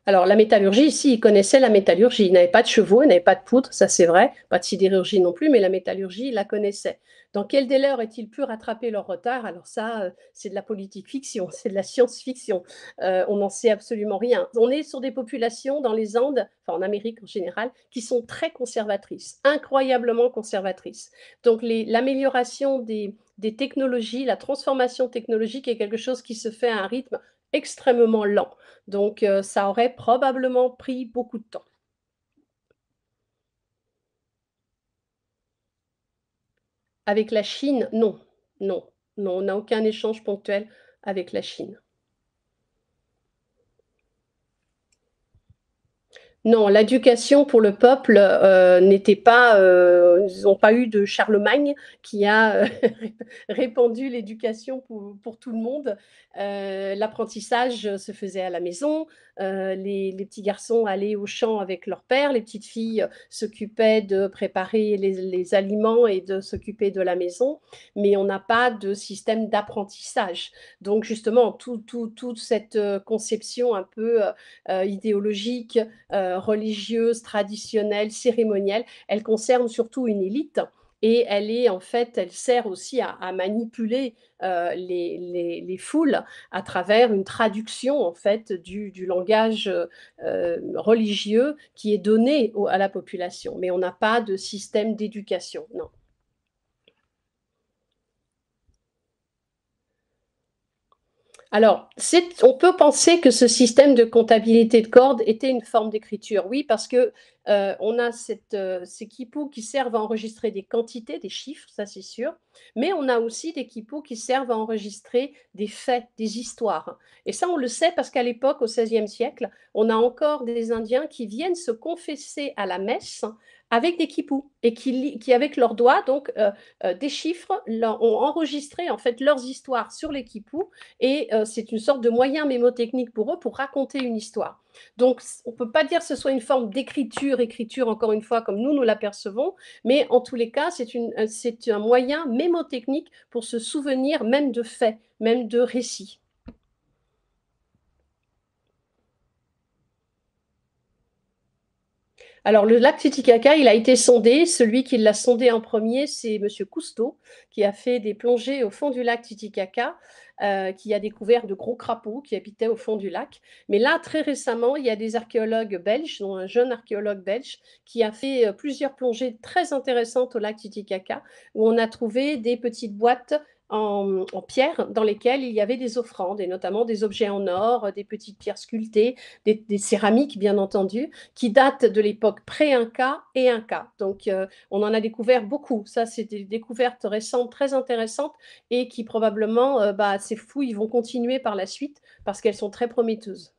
Alors, la métallurgie, ici, ils connaissaient la métallurgie. Ils n'avaient pas de chevaux, ils n'avaient pas de poudre, ça c'est vrai, pas de sidérurgie non plus, mais la métallurgie, ils la connaissaient. Dans quel délai auraient il pu rattraper leur retard Alors ça, euh, c'est de la politique fiction, *laughs* c'est de la science-fiction. Euh, on n'en sait absolument rien. On est sur des populations dans les Andes, enfin en Amérique en général, qui sont très conservatrices, incroyablement conservatrices. Donc l'amélioration des technologies, la transformation technologique est quelque chose qui se fait à un rythme extrêmement lent. Donc, euh, ça aurait probablement pris beaucoup de temps. Avec la Chine, non, non, non, on n'a aucun échange ponctuel avec la Chine. Non, l'éducation pour le peuple euh, n'était pas, euh, ils n'ont pas eu de Charlemagne qui a euh, *laughs* répandu l'éducation pour, tout le monde. L'apprentissage se faisait à la maison, euh, les, petits garçons allaient au champ avec leur père, les petites filles euh, s'occupaient de préparer les, aliments et de s'occuper de la maison, mais on n'a pas de système d'apprentissage. Donc justement, toute cette euh, conception un peu idéologique, religieuse, traditionnelle, cérémonielle, elle concerne surtout une élite et elle est en fait, elle sert aussi à, manipuler euh, les, foules à travers une traduction en fait du, langage euh, religieux qui est donné à la population. Mais on n'a pas de système d'éducation, non. Alors, on peut penser que ce système de comptabilité de cordes était une forme d'écriture, oui, parce que euh, on a euh, ces quipus qui servent à enregistrer des quantités, des chiffres, ça c'est sûr, mais on a aussi des quipus qui servent à enregistrer des faits, des histoires. Et ça, on le sait parce qu'à l'époque, au XVIe siècle, on a encore des Indiens qui viennent se confesser à la messe avec des kipous et qui, avec leurs doigts, donc euh, euh, des chiffres, ont enregistré en fait leurs histoires sur les kipous et euh, c'est une sorte de moyen mémotechnique pour eux pour raconter une histoire. Donc on ne peut pas dire que ce soit une forme d'écriture, écriture encore une fois comme nous nous l'apercevons, mais en tous les cas c'est un moyen mémotechnique pour se souvenir même de faits, même de récits. Alors, le lac Titicaca, il a été sondé. Celui qui l'a sondé en premier, c'est M. Cousteau, qui a fait des plongées au fond du lac Titicaca, euh, qui a découvert de gros crapauds qui habitaient au fond du lac. Mais là, très récemment, il y a des archéologues belges, dont un jeune archéologue belge, qui a fait euh, plusieurs plongées très intéressantes au lac Titicaca, où on a trouvé des petites boîtes en, pierre dans lesquelles il y avait des offrandes, et notamment des objets en or, euh, des petites pierres sculptées, des, céramiques bien entendu, qui datent de l'époque pré-Inca et Inca. Donc euh, on en a découvert beaucoup. Ça, c'est des découvertes récentes très intéressantes et qui probablement, euh, bah, ces fouilles vont continuer par la suite parce qu'elles sont très prometteuses.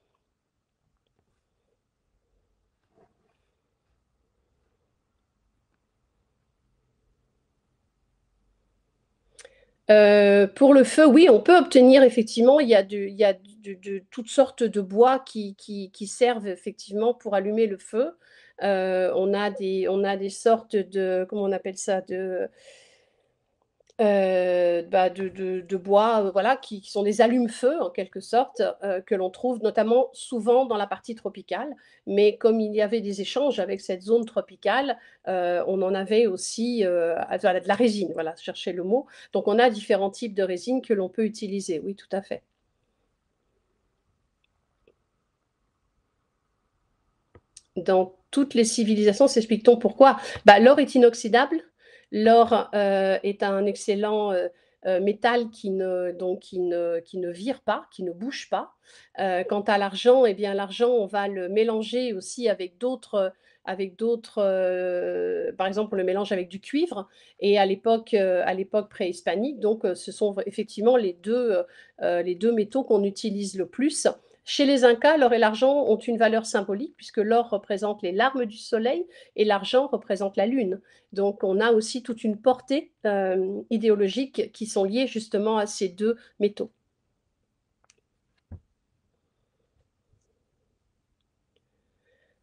Euh, pour le feu, oui, on peut obtenir effectivement, il y a, il a de, toutes sortes de bois qui, qui, servent effectivement pour allumer le feu. Euh, on, a des, on a des sortes de, comment on appelle ça, de, euh, bah, de, bois, euh, voilà, qui, sont des allumes-feu en quelque sorte, euh, que l'on trouve notamment souvent dans la partie tropicale. Mais comme il y avait des échanges avec cette zone tropicale, on en avait aussi de la résine, voilà, chercher le mot. Donc on a différents types de résine que l'on peut utiliser, oui, tout à fait. Dans toutes les civilisations, s'explique-t-on pourquoi bah, L'or est inoxydable, L'or euh, est un excellent euh, euh, métal qui ne, donc ne, qui ne vire pas, qui ne bouge pas. quant à l'argent, eh bien l'argent, on va le mélanger aussi avec d'autres avec d'autres, par exemple, on le mélange avec du cuivre. Et à l'époque, à l'époque préhispanique, donc, ce sont effectivement les deux, les deux métaux qu'on utilise le plus. Chez les Incas, l'or et l'argent ont une valeur symbolique puisque l'or représente les larmes du soleil et l'argent représente la lune. Donc on a aussi toute une portée euh, idéologique qui sont liées justement à ces deux métaux.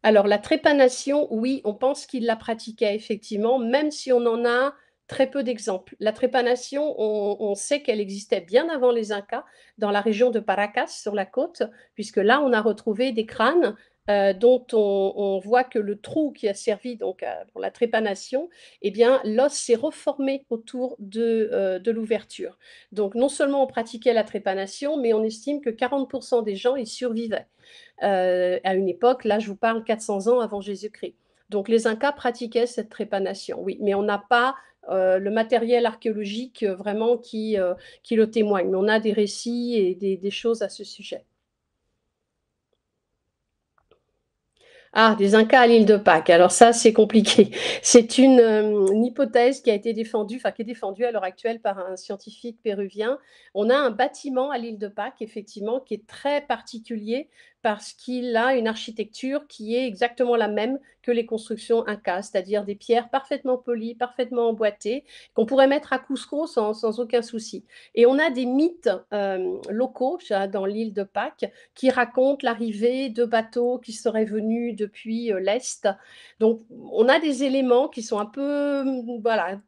Alors la trépanation, oui, on pense qu'il la pratiquait effectivement, même si on en a très peu d'exemples. La trépanation, on, sait qu'elle existait bien avant les Incas, dans la région de Paracas, sur la côte, puisque là, on a retrouvé des crânes euh, dont on, voit que le trou qui a servi donc euh, pour la trépanation, eh bien l'os s'est reformé autour euh, de, l'ouverture. Donc non seulement on pratiquait la trépanation, mais on estime que 40% des gens y survivaient. à une époque, là je vous parle 400 ans avant Jésus-Christ. Donc les Incas pratiquaient cette trépanation, oui, mais on n'a pas euh, le matériel archéologique euh, vraiment qui, euh, qui le témoigne. Mais on a des récits et des, choses à ce sujet. Ah, des Incas à l'île de Pâques. Alors ça, c'est compliqué. *laughs* C'est une, hypothèse qui a été défendue, enfin qui est défendue à l'heure actuelle par un scientifique péruvien. On a un bâtiment à l'île de Pâques, effectivement, qui est très particulier parce qu'il a une architecture qui est exactement la même que les constructions incas, c'est-à-dire des pierres parfaitement polies, parfaitement emboîtées, qu'on pourrait mettre à Cusco sans, aucun souci. Et on a des mythes euh, locaux dans l'île de Pâques qui racontent l'arrivée de bateaux qui seraient venus depuis euh, l'Est. Donc on a des éléments qui sont un peu, mm, voilà,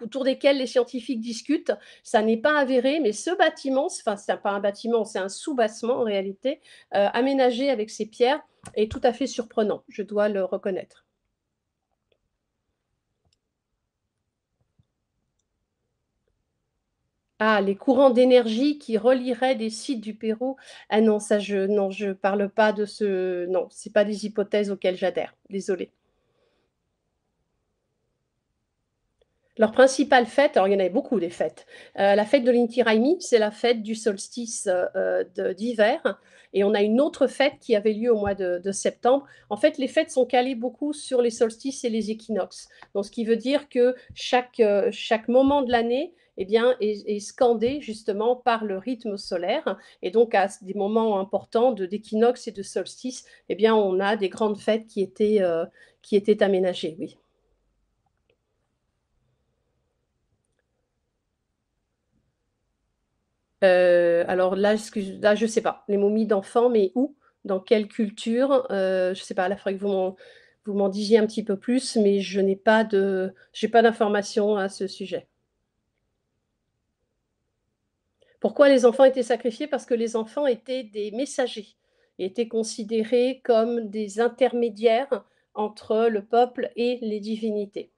autour desquels les scientifiques discutent. Ça n'est pas avéré, mais ce bâtiment, enfin c'est pas un bâtiment, c'est un soubassement en réalité, euh, aménagé avec ces pierres est tout à fait surprenant, je dois le reconnaître. Ah, les courants d'énergie qui relieraient des sites du Pérou. Ah non, ça, je ne je parle pas de ce... Non, ce pas des hypothèses auxquelles j'adhère. Désolée. Leur principale fête, alors il y en avait beaucoup des fêtes, euh, la fête de l'Inti c'est la fête du solstice euh, euh, d'hiver, et on a une autre fête qui avait lieu au mois de, septembre. En fait, les fêtes sont calées beaucoup sur les solstices et les équinoxes, donc ce qui veut dire que chaque, chaque moment de l'année eh bien, est, scandé justement par le rythme solaire, et donc à des moments importants d'équinoxe et de solstice, eh bien, on a des grandes fêtes qui étaient, qui étaient aménagées, oui. Euh, alors là, je là, je sais pas. Les momies d'enfants, mais où Dans quelle culture Je euh, Je sais pas. il faudrait que vous m'en, disiez un petit peu plus, mais je n'ai pas de, j'ai pas d'informations à ce sujet. Pourquoi les enfants étaient sacrifiés Parce que les enfants étaient des messagers, et étaient considérés comme des intermédiaires entre le peuple et les divinités.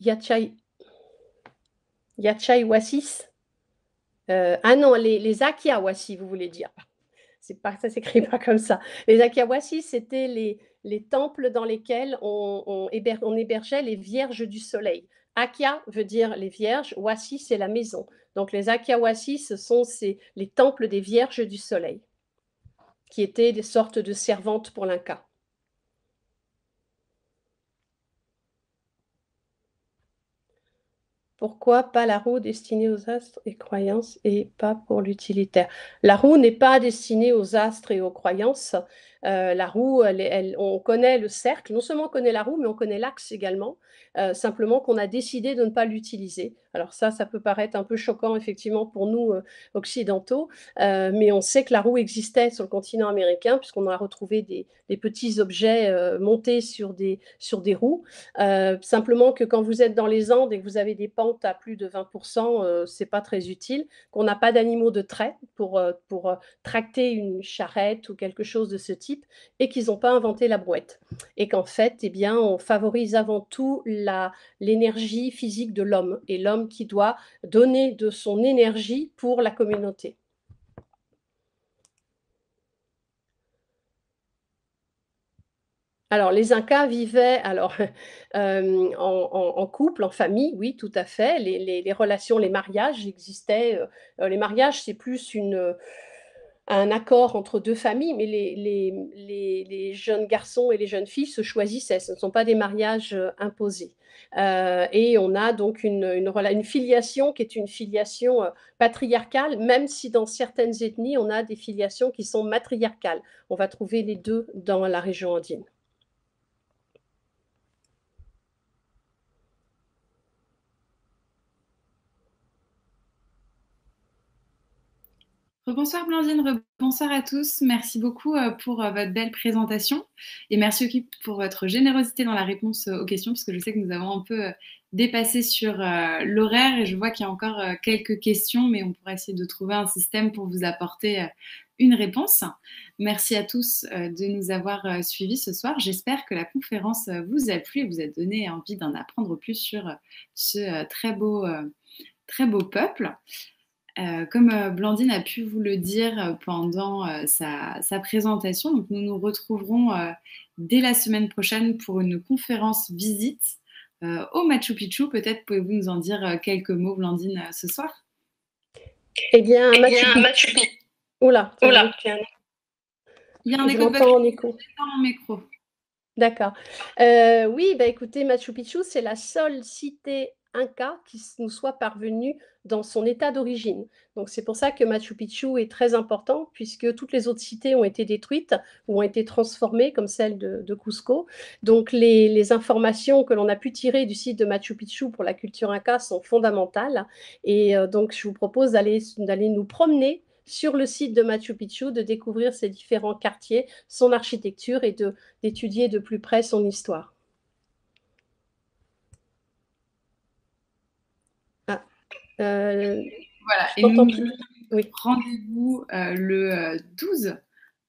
Yachai, Yachai Wasis. Euh, ah non, les, les Akiawasis, vous voulez dire. C'est pas, ça s'écrit pas comme ça. Les Akiawasis, c'était les, les temples dans lesquels on, hébergeait les vierges du soleil. Akia veut dire les vierges, Wasis c'est la maison. Donc les Akiawasi, ce sont les temples des vierges du soleil, qui étaient des sortes de servantes pour l'Inca. Pourquoi pas la roue destinée aux astres et croyances et pas pour l'utilitaire La roue n'est pas destinée aux astres et aux croyances. Euh, la roue, on connaît le cercle, non seulement on connaît la roue, mais on connaît l'axe également, euh, simplement qu'on a décidé de ne pas l'utiliser. Alors ça, ça peut paraître un peu choquant effectivement pour nous euh, occidentaux, mais on sait que la roue existait sur le continent américain puisqu'on a retrouvé des, petits objets montés sur des, sur des roues. simplement que quand vous êtes dans les Andes et que vous avez des pentes à plus de 20%, c'est pas très utile, qu'on n'a pas d'animaux de trait pour, pour tracter une charrette ou quelque chose de ce type et qu'ils n'ont pas inventé la brouette. Et qu'en fait, eh bien, on favorise avant tout l'énergie physique de l'homme et l'homme qui doit donner de son énergie pour la communauté. Alors, les Incas vivaient alors, *laughs* euh, en, couple, en famille, oui, tout à fait. Les, relations, les mariages existaient. Euh, euh, les mariages, c'est plus une, un accord entre deux familles, mais les, jeunes garçons et les jeunes filles se choisissaient. Ce ne sont pas des mariages euh, imposés. Euh, et on a donc une, une, filiation qui est une filiation euh, patriarcale, même si dans certaines ethnies, on a des filiations qui sont matriarcales. On va trouver les deux dans la région andine. Rebonsoir Blandine, rebonsoir à tous. Merci beaucoup euh, pour euh, votre belle présentation et merci aussi pour votre générosité dans la réponse euh, aux questions parce que je sais que nous avons un peu dépassé sur l'horaire et je vois qu'il y a encore quelques questions mais on pourra essayer de trouver un système pour vous apporter une réponse. Merci à tous de nous avoir suivis ce soir. J'espère que la conférence vous a plu et vous a donné envie d'en apprendre plus sur ce très beau, très beau peuple. Euh, comme euh, Blandine a pu vous le dire euh, pendant sa, présentation, donc nous nous retrouverons dès la semaine prochaine pour une conférence visite au Machu Picchu. Peut-être pouvez-vous nous en dire quelques mots, Blandine, ce soir Eh bien, eh Machu, Picchu. Oula, Oula. Il y a un écho, en écho. Dans mon micro. D'accord. oui, bah écoutez, Machu Picchu, c'est la seule cité un cas qui nous soit parvenu dans son état d'origine. Donc c'est pour ça que Machu Picchu est très important, puisque toutes les autres cités ont été détruites ou ont été transformées, comme celle de, Cusco. Donc les, informations que l'on a pu tirer du site de Machu Picchu pour la culture inca sont fondamentales. Et euh, donc je vous propose d'aller nous promener sur le site de Machu Picchu, de découvrir ses différents quartiers, son architecture et d'étudier de plus près son histoire. Euh, voilà, et rendez-vous euh, le 12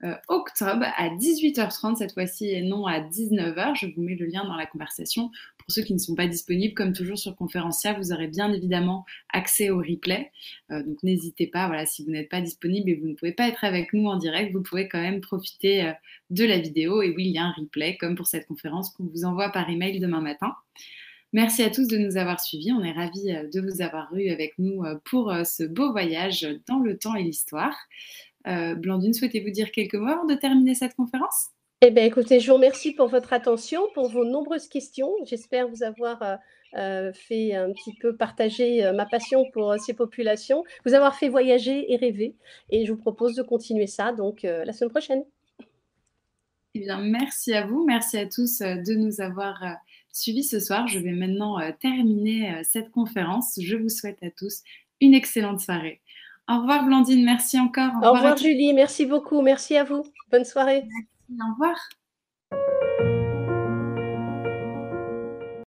euh, octobre à 18h30 cette fois-ci et non à 19h. Je vous mets le lien dans la conversation. Pour ceux qui ne sont pas disponibles, comme toujours sur Conférencia, vous aurez bien évidemment accès au replay. donc n'hésitez pas, voilà, si vous n'êtes pas disponible et vous ne pouvez pas être avec nous en direct, vous pouvez quand même profiter de la vidéo. Et oui, il y a un replay, comme pour cette conférence qu'on vous envoie par email demain matin. Merci à tous de nous avoir suivis. On est ravis euh, de vous avoir eu avec nous euh, pour euh, ce beau voyage dans le temps et l'histoire. Blandine, souhaitez-vous dire quelques mots avant de terminer cette conférence eh bien, écoutez, je vous remercie pour votre attention, pour vos nombreuses questions. J'espère vous avoir fait un petit peu partager ma passion pour ces populations, vous avoir fait voyager et rêver. Et je vous propose de continuer ça donc la semaine prochaine. Eh bien, merci à vous, merci à tous de nous avoir suivi ce soir. Je vais maintenant euh, terminer euh, cette conférence. Je vous souhaite à tous une excellente soirée. Au revoir Blandine, merci encore. Au, revoir, Julie, merci beaucoup, merci à vous. Bonne soirée. au revoir.